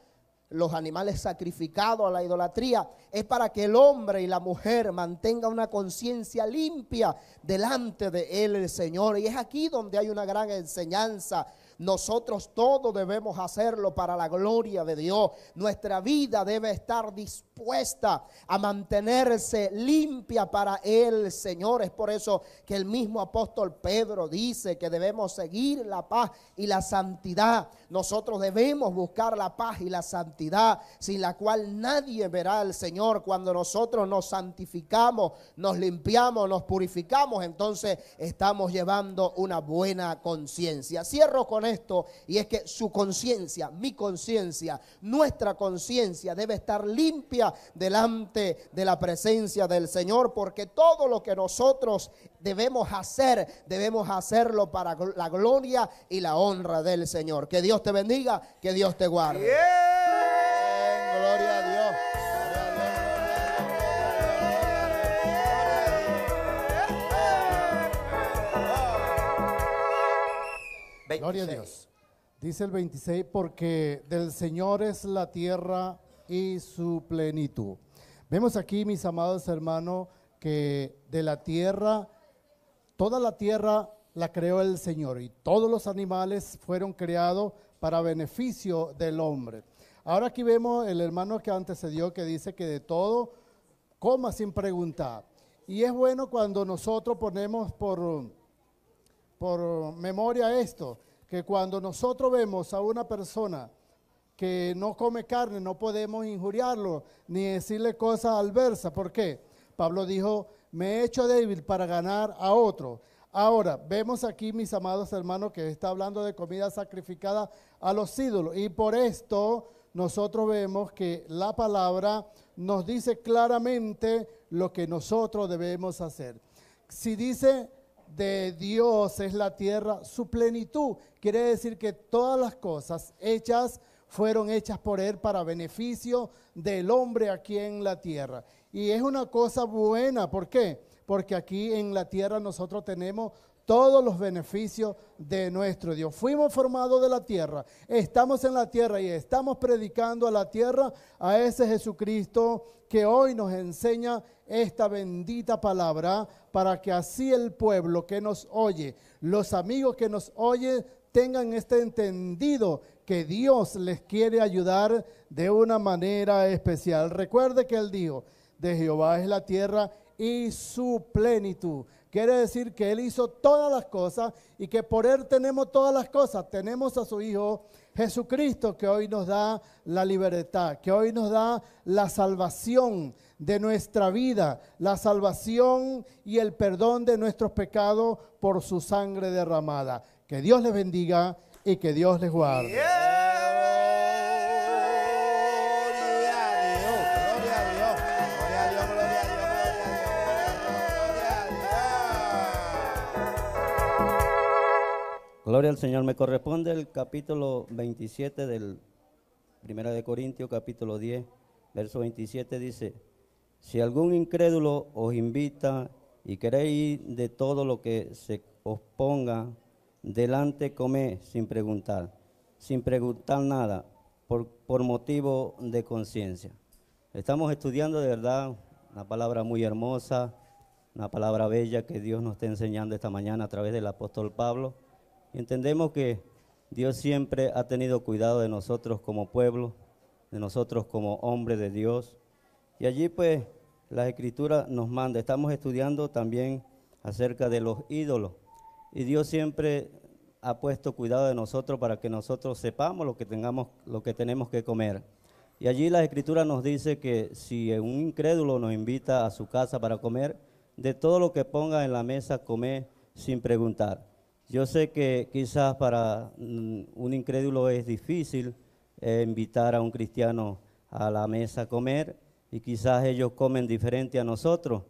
los animales sacrificados a la idolatría, es para que el hombre y la mujer mantenga una conciencia limpia delante de él, el Señor. Y es aquí donde hay una gran enseñanza. Nosotros todos debemos hacerlo para la gloria de Dios. Nuestra vida debe estar dispuesta dispuesta a mantenerse limpia para el Señor. Es por eso que el mismo apóstol Pedro dice que debemos seguir la paz y la santidad. Nosotros debemos buscar la paz y la santidad, sin la cual nadie verá al Señor. Cuando nosotros nos santificamos, nos limpiamos, nos purificamos, entonces estamos llevando una buena conciencia. Cierro con esto y es que su conciencia, mi conciencia, nuestra conciencia debe estar limpia delante de la presencia del Señor, porque todo lo que nosotros debemos hacer, debemos hacerlo para la gloria y la honra del Señor. Que Dios te bendiga, que Dios te guarde. gloria a Dios. Gloria a Dios. Dice el 26, porque del Señor es la tierra y su plenitud. Vemos aquí, mis amados hermanos, que de la tierra, toda la tierra la creó el Señor y todos los animales fueron creados para beneficio del hombre. Ahora aquí vemos el hermano que antecedió que dice que de todo coma sin preguntar. Y es bueno cuando nosotros ponemos por, por memoria esto, que cuando nosotros vemos a una persona que no come carne, no podemos injuriarlo ni decirle cosas adversas. ¿Por qué? Pablo dijo, me he hecho débil para ganar a otro. Ahora, vemos aquí, mis amados hermanos, que está hablando de comida sacrificada a los ídolos. Y por esto nosotros vemos que la palabra nos dice claramente lo que nosotros debemos hacer. Si dice de Dios es la tierra, su plenitud, quiere decir que todas las cosas hechas fueron hechas por Él para beneficio del hombre aquí en la tierra. Y es una cosa buena, ¿por qué? Porque aquí en la tierra nosotros tenemos todos los beneficios de nuestro Dios. Fuimos formados de la tierra, estamos en la tierra y estamos predicando a la tierra a ese Jesucristo que hoy nos enseña esta bendita palabra para que así el pueblo que nos oye, los amigos que nos oyen, tengan este entendido que Dios les quiere ayudar de una manera especial. Recuerde que él dijo, de Jehová es la tierra y su plenitud. Quiere decir que Él hizo todas las cosas y que por Él tenemos todas las cosas. Tenemos a su Hijo Jesucristo que hoy nos da la libertad, que hoy nos da la salvación de nuestra vida, la salvación y el perdón de nuestros pecados por su sangre derramada. Que Dios les bendiga y que Dios les guarde. Gloria al Señor. Me corresponde el capítulo 27 del 1 de Corintios, capítulo 10, verso 27 dice, si algún incrédulo os invita y queréis de todo lo que se os ponga delante, comé sin preguntar, sin preguntar nada, por, por motivo de conciencia. Estamos estudiando de verdad una palabra muy hermosa, una palabra bella que Dios nos está enseñando esta mañana a través del apóstol Pablo. Entendemos que Dios siempre ha tenido cuidado de nosotros como pueblo, de nosotros como hombre de Dios. Y allí pues la escritura nos manda. Estamos estudiando también acerca de los ídolos. Y Dios siempre ha puesto cuidado de nosotros para que nosotros sepamos lo que, tengamos, lo que tenemos que comer. Y allí la escritura nos dice que si un incrédulo nos invita a su casa para comer, de todo lo que ponga en la mesa come sin preguntar. Yo sé que quizás para mm, un incrédulo es difícil eh, invitar a un cristiano a la mesa a comer y quizás ellos comen diferente a nosotros,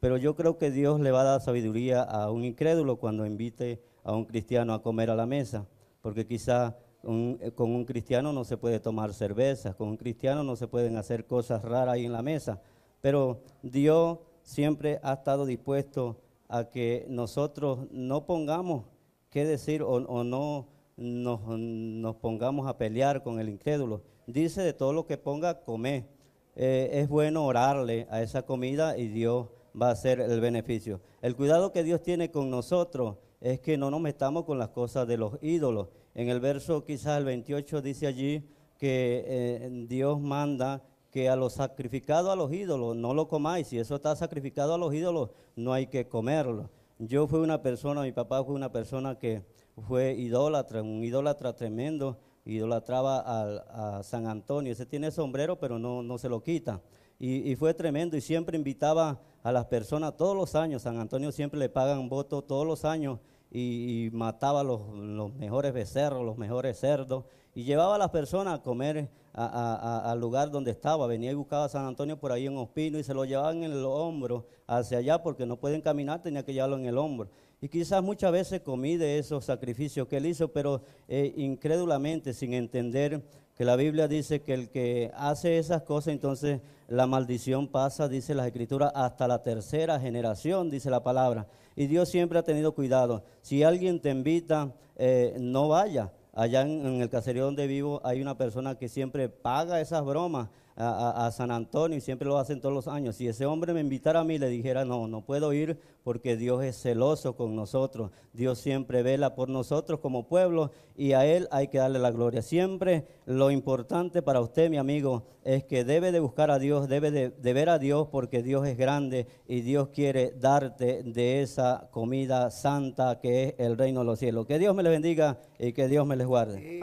pero yo creo que Dios le va a dar sabiduría a un incrédulo cuando invite a un cristiano a comer a la mesa, porque quizás eh, con un cristiano no se puede tomar cerveza, con un cristiano no se pueden hacer cosas raras ahí en la mesa, pero Dios siempre ha estado dispuesto a que nosotros no pongamos qué decir o, no nos, pongamos a pelear con el incrédulo. Dice de todo lo que ponga, come. Eh, es bueno orarle a esa comida y Dios va a hacer el beneficio. El cuidado que Dios tiene con nosotros es que no nos metamos con las cosas de los ídolos. En el verso quizás el 28 dice allí que eh, Dios manda que a los sacrificados a los ídolos no lo comáis. Si eso está sacrificado a los ídolos, no hay que comerlo. Yo fui una persona, mi papá fue una persona que fue idólatra, un idólatra tremendo, idolatraba a, San Antonio. Ese tiene sombrero, pero no, no se lo quita. Y, fue tremendo y siempre invitaba a las personas todos los años. San Antonio siempre le pagan voto todos los años y, mataba los, los mejores becerros, los mejores cerdos y llevaba a las personas a comer al lugar donde estaba. Venía y buscaba a San Antonio por ahí en Ospino y se lo llevaban en el hombro hacia allá porque no pueden caminar, tenía que llevarlo en el hombro. Y quizás muchas veces comí de esos sacrificios que él hizo, pero eh, incrédulamente, sin entender que la Biblia dice que el que hace esas cosas, entonces la maldición pasa, dice las escrituras, hasta la tercera generación, dice la palabra. Y Dios siempre ha tenido cuidado. Si alguien te invita, eh, no vaya allá en, el caserío donde vivo hay una persona que siempre paga esas bromas a, San Antonio y siempre lo hacen todos los años. Si ese hombre me invitara a mí, le dijera, no, no puedo ir porque Dios es celoso con nosotros. Dios siempre vela por nosotros como pueblo y a Él hay que darle la gloria. Siempre lo importante para usted, mi amigo, es que debe de buscar a Dios, debe de, ver a Dios porque Dios es grande y Dios quiere darte de esa comida santa que es el reino de los cielos. Que Dios me les bendiga y que Dios me les guarde.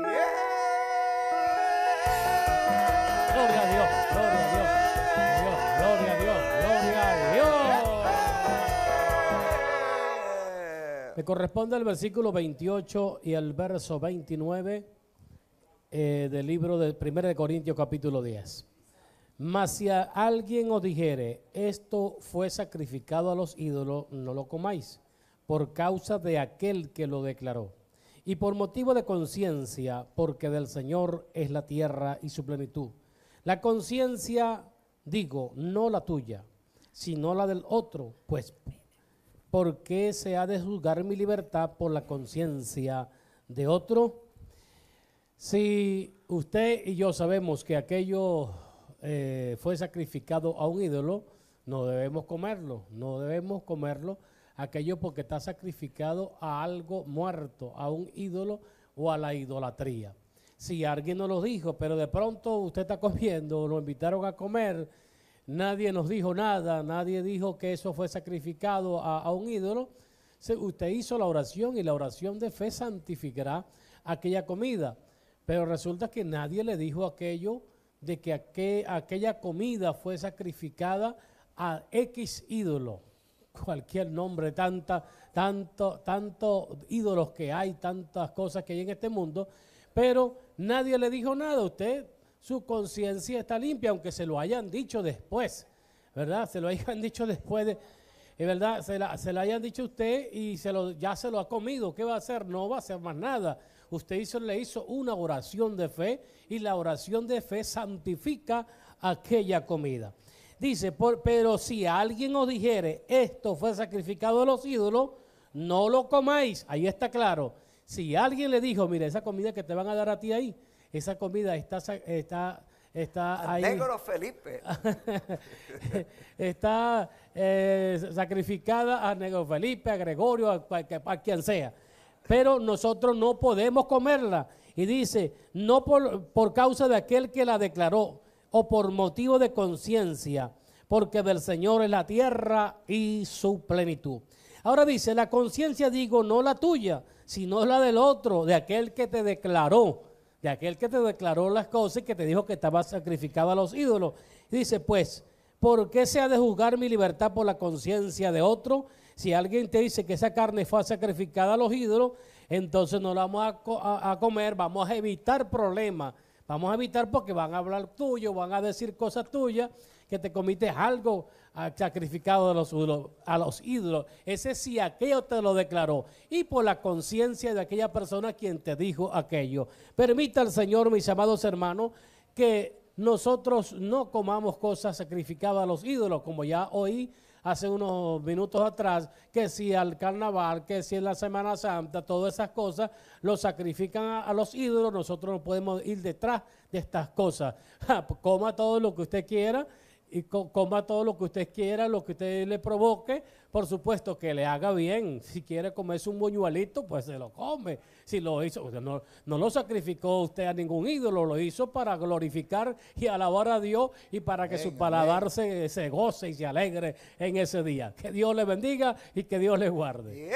Me corresponde al versículo 28 y al verso 29 eh, del libro de 1 de Corintios capítulo 10. Mas si a alguien os dijere, esto fue sacrificado a los ídolos, no lo comáis, por causa de aquel que lo declaró. Y por motivo de conciencia, porque del Señor es la tierra y su plenitud. La conciencia, digo, no la tuya, sino la del otro, pues ¿por qué se ha de juzgar mi libertad por la conciencia de otro? Si usted y yo sabemos que aquello eh, fue sacrificado a un ídolo, no debemos comerlo, no debemos comerlo aquello porque está sacrificado a algo muerto, a un ídolo o a la idolatría. Si alguien nos lo dijo, pero de pronto usted está comiendo, lo invitaron a comer, Nadie nos dijo nada, nadie dijo que eso fue sacrificado a, un ídolo. usted hizo la oración y la oración de fe santificará aquella comida. Pero resulta que nadie le dijo aquello de que aquella comida fue sacrificada a X ídolo. Cualquier nombre, tanta, tanto, tantos ídolos que hay, tantas cosas que hay en este mundo. Pero nadie le dijo nada. a Usted su conciencia está limpia, aunque se lo hayan dicho después, ¿verdad? Se lo hayan (laughs) dicho después de... Eh, verdad, se la, hayan dicho usted y se lo, ya se lo ha comido. ¿Qué va a hacer? No va a hacer más nada. Usted hizo, le hizo una oración de fe y la oración de fe santifica aquella comida. Dice, pero si alguien os dijere, esto fue sacrificado a los ídolos, no lo comáis. Ahí está claro. Si alguien le dijo, mire esa comida que te van a dar a ti ahí, esa comida está, está, está ahí. Negro Felipe. (laughs) está eh, sacrificada a Negro Felipe, a Gregorio, a, a quien sea. Pero nosotros no podemos comerla. Y dice, no por, por causa de aquel que la declaró o por motivo de conciencia, porque del Señor es la tierra y su plenitud. Ahora dice, la conciencia digo, no la tuya, sino la del otro, de aquel que te declaró de aquel que te declaró las cosas y que te dijo que estaba sacrificado a los ídolos. dice, pues, ¿por qué se ha de juzgar mi libertad por la conciencia de otro? Si alguien te dice que esa carne fue sacrificada a los ídolos, entonces no la vamos a, a comer, vamos a evitar problemas. Vamos a evitar porque van a hablar tuyo, van a decir cosas tuyas, que te comites algo sacrificado a los, ídolos, a los ídolos. Ese sí, aquello te lo declaró. Y por la conciencia de aquella persona quien te dijo aquello. Permita al Señor, mis amados hermanos, que nosotros no comamos cosas sacrificadas a los ídolos, como ya oí hace unos minutos atrás, que si al carnaval, que si en la Semana Santa, todas esas cosas, lo sacrifican a, los ídolos, nosotros no podemos ir detrás de estas cosas. (laughs) coma todo lo que usted quiera, y coma todo lo que usted quiera, lo que usted le provoque, por supuesto que le haga bien. Si quiere comerse un buñuelito, pues se lo come. Si lo hizo, no, no lo sacrificó usted a ningún ídolo, lo hizo para glorificar y alabar a Dios y para que su palabra se, goce y se alegre en ese día. Que Dios le bendiga y que Dios le guarde.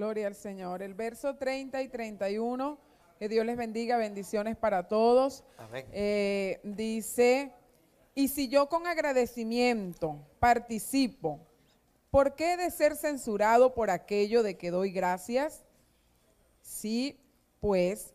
Gloria al Señor. El verso 30 y 31, que Dios les bendiga, bendiciones para todos. Eh, dice, y si yo con agradecimiento participo, ¿por qué he de ser censurado por aquello de que doy gracias? Si, pues,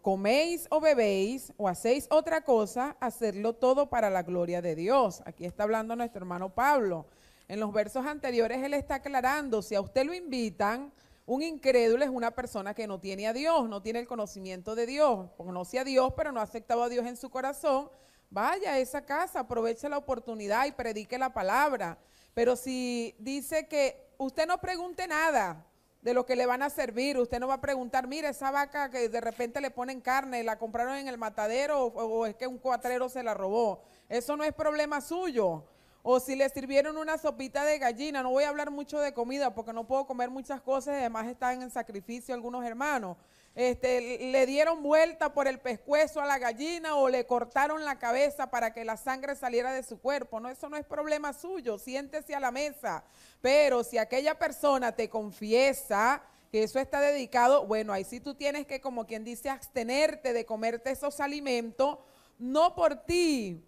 coméis o bebéis o hacéis otra cosa, hacerlo todo para la gloria de Dios. Aquí está hablando nuestro hermano Pablo. En los versos anteriores él está aclarando, si a usted lo invitan un incrédulo es una persona que no tiene a Dios, no tiene el conocimiento de Dios, conoce a Dios, pero no ha aceptado a Dios en su corazón. Vaya a esa casa, aproveche la oportunidad y predique la palabra. Pero si dice que usted no pregunte nada de lo que le van a servir, usted no va a preguntar, mira, esa vaca que de repente le ponen carne, la compraron en el matadero o, es que un cuatrero se la robó. Eso no es problema suyo o si le sirvieron una sopita de gallina, no voy a hablar mucho de comida porque no puedo comer muchas cosas, además están en sacrificio algunos hermanos. Este, le dieron vuelta por el pescuezo a la gallina o le cortaron la cabeza para que la sangre saliera de su cuerpo. No, eso no es problema suyo, siéntese a la mesa. Pero si aquella persona te confiesa, que eso está dedicado, bueno, ahí sí tú tienes que, como quien dice, abstenerte de comerte esos alimentos, no por ti,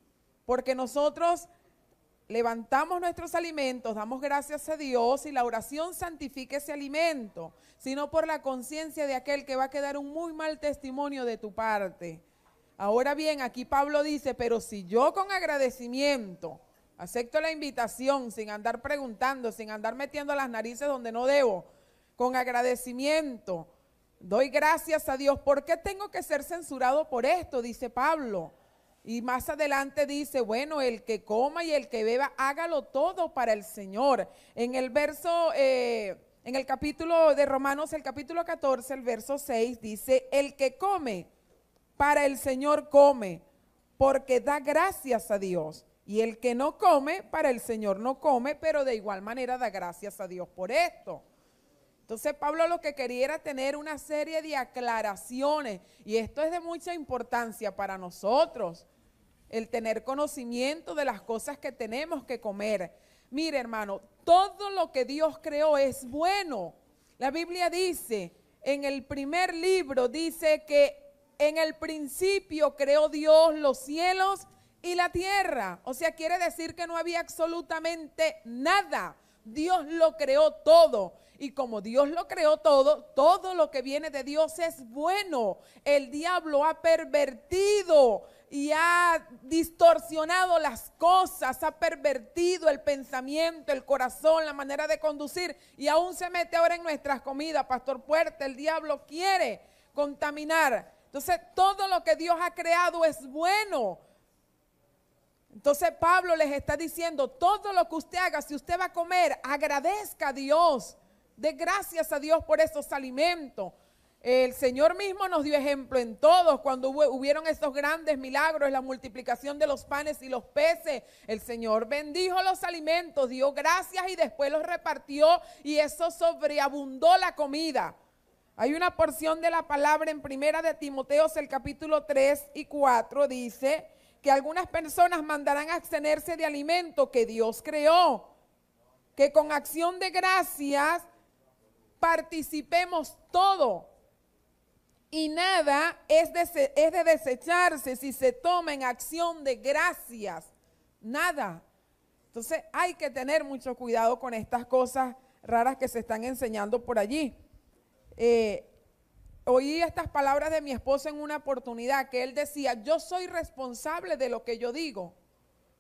porque nosotros levantamos nuestros alimentos, damos gracias a Dios y la oración santifica ese alimento, sino por la conciencia de aquel que va a quedar un muy mal testimonio de tu parte. Ahora bien, aquí Pablo dice, pero si yo con agradecimiento acepto la invitación sin andar preguntando, sin andar metiendo las narices donde no debo, con agradecimiento, doy gracias a Dios, ¿por qué tengo que ser censurado por esto? Dice Pablo. Y más adelante dice, bueno, el que coma y el que beba, hágalo todo para el Señor. En el verso, eh, en el capítulo de Romanos, el capítulo 14, el verso 6, dice, el que come, para el Señor come, porque da gracias a Dios. Y el que no come, para el Señor no come, pero de igual manera da gracias a Dios por esto. Entonces Pablo lo que quería era tener una serie de aclaraciones y esto es de mucha importancia para nosotros el tener conocimiento de las cosas que tenemos que comer. Mire, hermano, todo lo que Dios creó es bueno. La Biblia dice, en el primer libro dice que en el principio creó Dios los cielos y la tierra. O sea, quiere decir que no había absolutamente nada. Dios lo creó todo. Y como Dios lo creó todo, todo lo que viene de Dios es bueno. El diablo ha pervertido y ha distorsionado las cosas, ha pervertido el pensamiento, el corazón, la manera de conducir y aún se mete ahora en nuestras comidas, Pastor Puerta, el diablo quiere contaminar. Entonces todo lo que Dios ha creado es bueno. Entonces Pablo les está diciendo, todo lo que usted haga, si usted va a comer, agradezca a Dios, De gracias a Dios por esos alimentos el Señor mismo nos dio ejemplo en todos. Cuando hubieron estos grandes milagros, la multiplicación de los panes y los peces, el Señor bendijo los alimentos, dio gracias y después los repartió y eso sobreabundó la comida. Hay una porción de la palabra en Primera de Timoteos, el capítulo 3 y 4, dice que algunas personas mandarán a abstenerse de alimento que Dios creó, que con acción de gracias participemos todo y nada es de, desecharse si se toma en acción de gracias. Nada. Entonces hay que tener mucho cuidado con estas cosas raras que se están enseñando por allí. Eh, oí estas palabras de mi esposo en una oportunidad que él decía, yo soy responsable de lo que yo digo,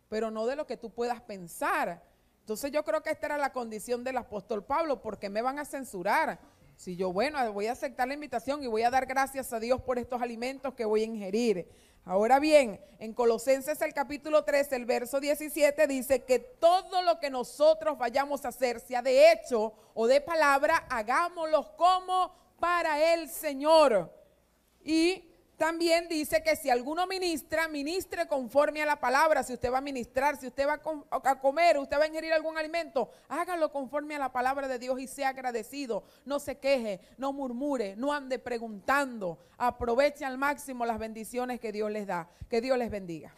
pero no de lo que tú puedas pensar. Entonces yo creo que esta era la condición del apóstol Pablo, porque me van a censurar si yo, bueno, voy a aceptar la invitación y voy a dar gracias a Dios por estos alimentos que voy a ingerir. Ahora bien, en Colosenses el capítulo 3, el verso 17 dice que todo lo que nosotros vayamos a hacer, sea de hecho o de palabra, hagámoslo como para el Señor y también dice que si alguno ministra, ministre conforme a la palabra. Si usted va a ministrar, si usted va a comer, usted va a ingerir algún alimento, hágalo conforme a la palabra de Dios y sea agradecido. No se queje, no murmure, no ande preguntando. Aproveche al máximo las bendiciones que Dios les da. Que Dios les bendiga.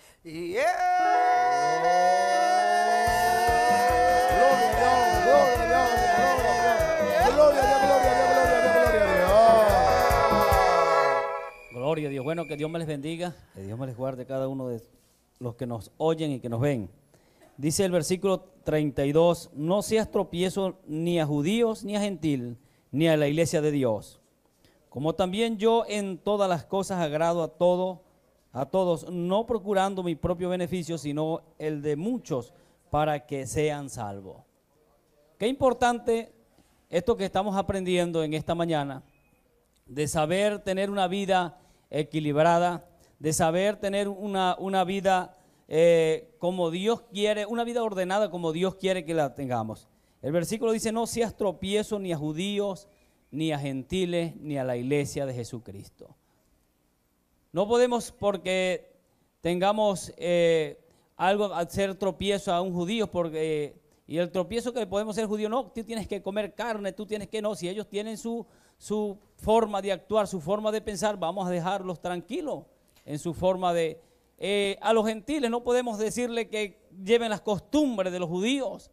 Gloria Dios. Bueno, que Dios me les bendiga, que Dios me les guarde cada uno de los que nos oyen y que nos ven. Dice el versículo 32, no seas tropiezo ni a judíos ni a gentil, ni a la iglesia de Dios. Como también yo en todas las cosas agrado a todo, a todos, no procurando mi propio beneficio, sino el de muchos, para que sean salvos. Qué importante esto que estamos aprendiendo en esta mañana, de saber tener una vida equilibrada, de saber tener una, vida eh, como Dios quiere, una vida ordenada como Dios quiere que la tengamos. El versículo dice, no seas tropiezo ni a judíos, ni a gentiles, ni a la iglesia de Jesucristo. No podemos porque tengamos eh, algo al ser tropiezo a un judío, porque, y el tropiezo que podemos ser judío, no, tú tienes que comer carne, tú tienes que no, si ellos tienen su, su forma de actuar, su forma de pensar, vamos a dejarlos tranquilos en su forma de... Eh, a los gentiles no podemos decirle que lleven las costumbres de los judíos,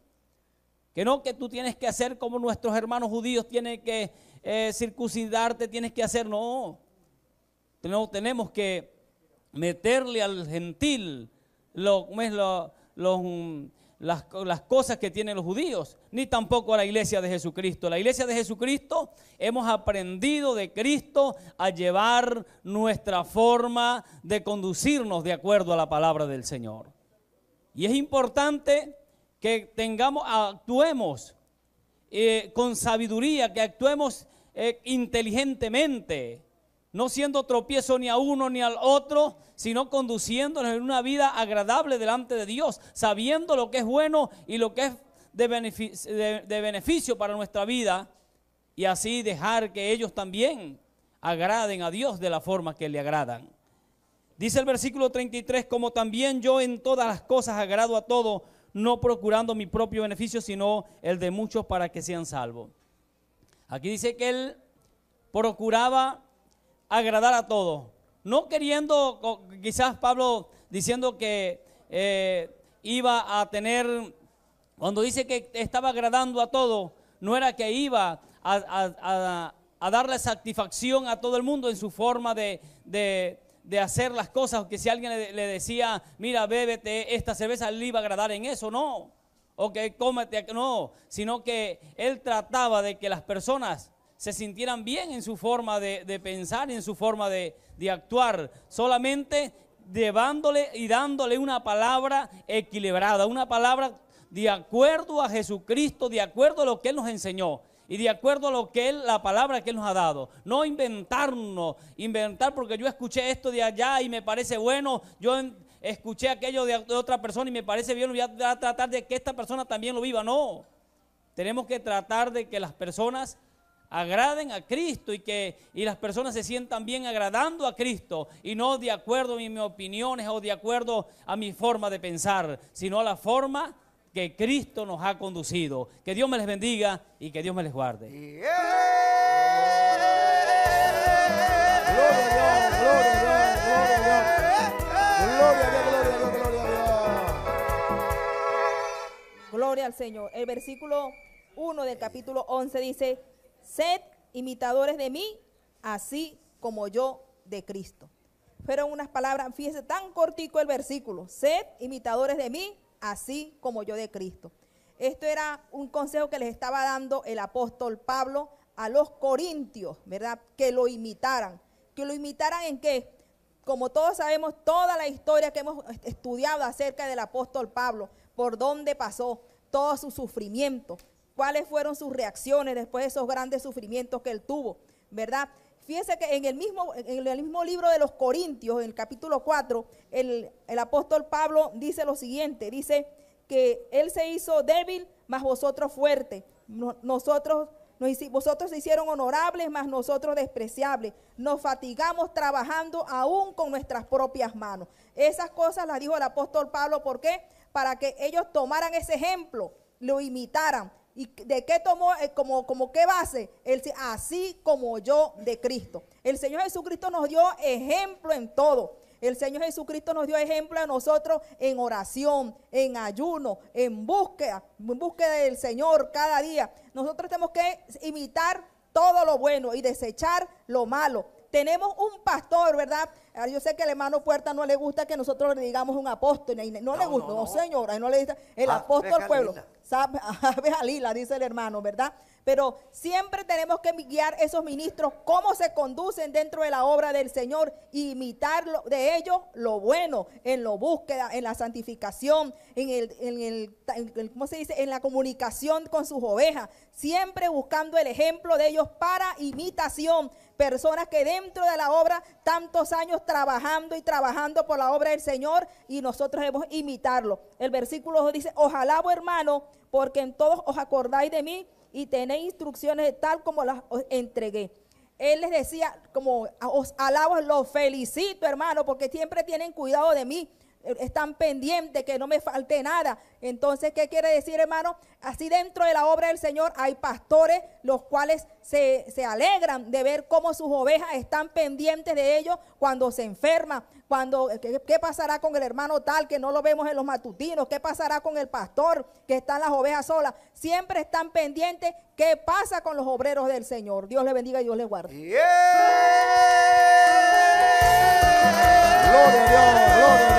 que no, que tú tienes que hacer como nuestros hermanos judíos, tienen que eh, circuncidarte, tienes que hacer, no. No tenemos que meterle al gentil lo, lo, los, mm, las, cosas que tienen los judíos, ni tampoco a la iglesia de Jesucristo. La iglesia de Jesucristo hemos aprendido de Cristo a llevar nuestra forma de conducirnos de acuerdo a la palabra del Señor. Y es importante que tengamos, actuemos eh, con sabiduría, que actuemos eh, inteligentemente, no siendo tropiezo ni a uno ni al otro, sino conduciéndonos en una vida agradable delante de Dios, sabiendo lo que es bueno y lo que es de beneficio, beneficio para nuestra vida, y así dejar que ellos también agraden a Dios de la forma que le agradan. Dice el versículo 33, como también yo en todas las cosas agrado a todo, no procurando mi propio beneficio, sino el de muchos para que sean salvos. Aquí dice que él procuraba agradar a todos. No queriendo, quizás Pablo diciendo que eh, iba a tener, cuando dice que estaba agradando a todo, no era que iba a, darle satisfacción a todo el mundo en su forma de, hacer las cosas, que si alguien le, decía, mira, bébete esta cerveza, le iba a agradar en eso, no. O que cómete, no, sino que él trataba de que las personas se sintieran bien en su forma de, de pensar, en su forma de, de actuar, solamente llevándole y dándole una palabra equilibrada, una palabra de acuerdo a Jesucristo, de acuerdo a lo que Él nos enseñó y de acuerdo a lo que él, la palabra que él nos ha dado. No inventarnos, inventar porque yo escuché esto de allá y me parece bueno, yo escuché aquello de, otra persona y me parece bien, voy a, tratar de que esta persona también lo viva. No, tenemos que tratar de que las personas agraden a Cristo y que las personas se sientan bien agradando a Cristo y no de acuerdo a mis opiniones o de acuerdo a mi forma de pensar, sino a la forma que Cristo nos ha conducido. Que Dios me les bendiga y que Dios me les guarde. Gloria al Señor. El versículo 1 del capítulo 11 dice, Sed imitadores de mí, así como yo de Cristo. Fueron unas palabras, fíjese tan cortico el versículo. Sed imitadores de mí, así como yo de Cristo. Esto era un consejo que les estaba dando el apóstol Pablo a los corintios, ¿verdad? Que lo imitaran. Que lo imitaran en qué? Como todos sabemos, toda la historia que hemos estudiado acerca del apóstol Pablo, por dónde pasó, todo su sufrimiento, cuáles fueron sus reacciones después de esos grandes sufrimientos que él tuvo, ¿verdad? Fíjense que en el mismo, libro de los Corintios, en el capítulo 4, el, apóstol Pablo dice lo siguiente, dice que él se hizo débil, mas vosotros fuerte, nosotros vosotros se hicieron honorables, mas nosotros despreciables. Nos fatigamos trabajando aún con nuestras propias manos. Esas cosas las dijo el apóstol Pablo, ¿por qué? Para que ellos tomaran ese ejemplo, lo imitaran. ¿Y de qué tomó, eh, como, como qué base? él así como yo de Cristo. El Señor Jesucristo nos dio ejemplo en todo. El Señor Jesucristo nos dio ejemplo a nosotros en oración, en ayuno, en búsqueda, en búsqueda del Señor cada día. Nosotros tenemos que imitar todo lo bueno y desechar lo malo. Tenemos un pastor, ¿verdad? Yo sé que el hermano Puerta no le gusta que nosotros le digamos un apóstol. No, le gusta, no, señora, no le dice el ah, apóstol pueblo. Sabe, (laughs) Lila, dice el hermano, ¿verdad? pero siempre tenemos que guiar esos ministros cómo se conducen dentro de la obra del Señor e imitar de ellos lo bueno en la búsqueda, en la santificación, en el, en ¿cómo se dice? En la comunicación con sus ovejas, siempre buscando el ejemplo de ellos para imitación personas que dentro de la obra tantos años trabajando y trabajando por la obra del Señor y nosotros debemos imitarlo. El versículo dice, ojalá, oh hermano, porque en todos os acordáis de mí y tenéis instrucciones tal como las entregué. Él les decía, como ah, os alabo, los felicito, hermano, porque siempre tienen cuidado de mí, están pendientes, que no me falte nada. Entonces, ¿qué quiere decir, hermano? Así dentro de la obra del Señor hay pastores los cuales se, alegran de ver cómo sus ovejas están pendientes de ellos cuando se enferma, cuando, eh, ¿qué, pasará con el hermano tal que no lo vemos en los matutinos? ¿Qué pasará con el pastor que están las ovejas solas? Siempre están pendientes qué pasa con los obreros del Señor. Dios le bendiga y Dios le guarde. Gloria a Dios, gloria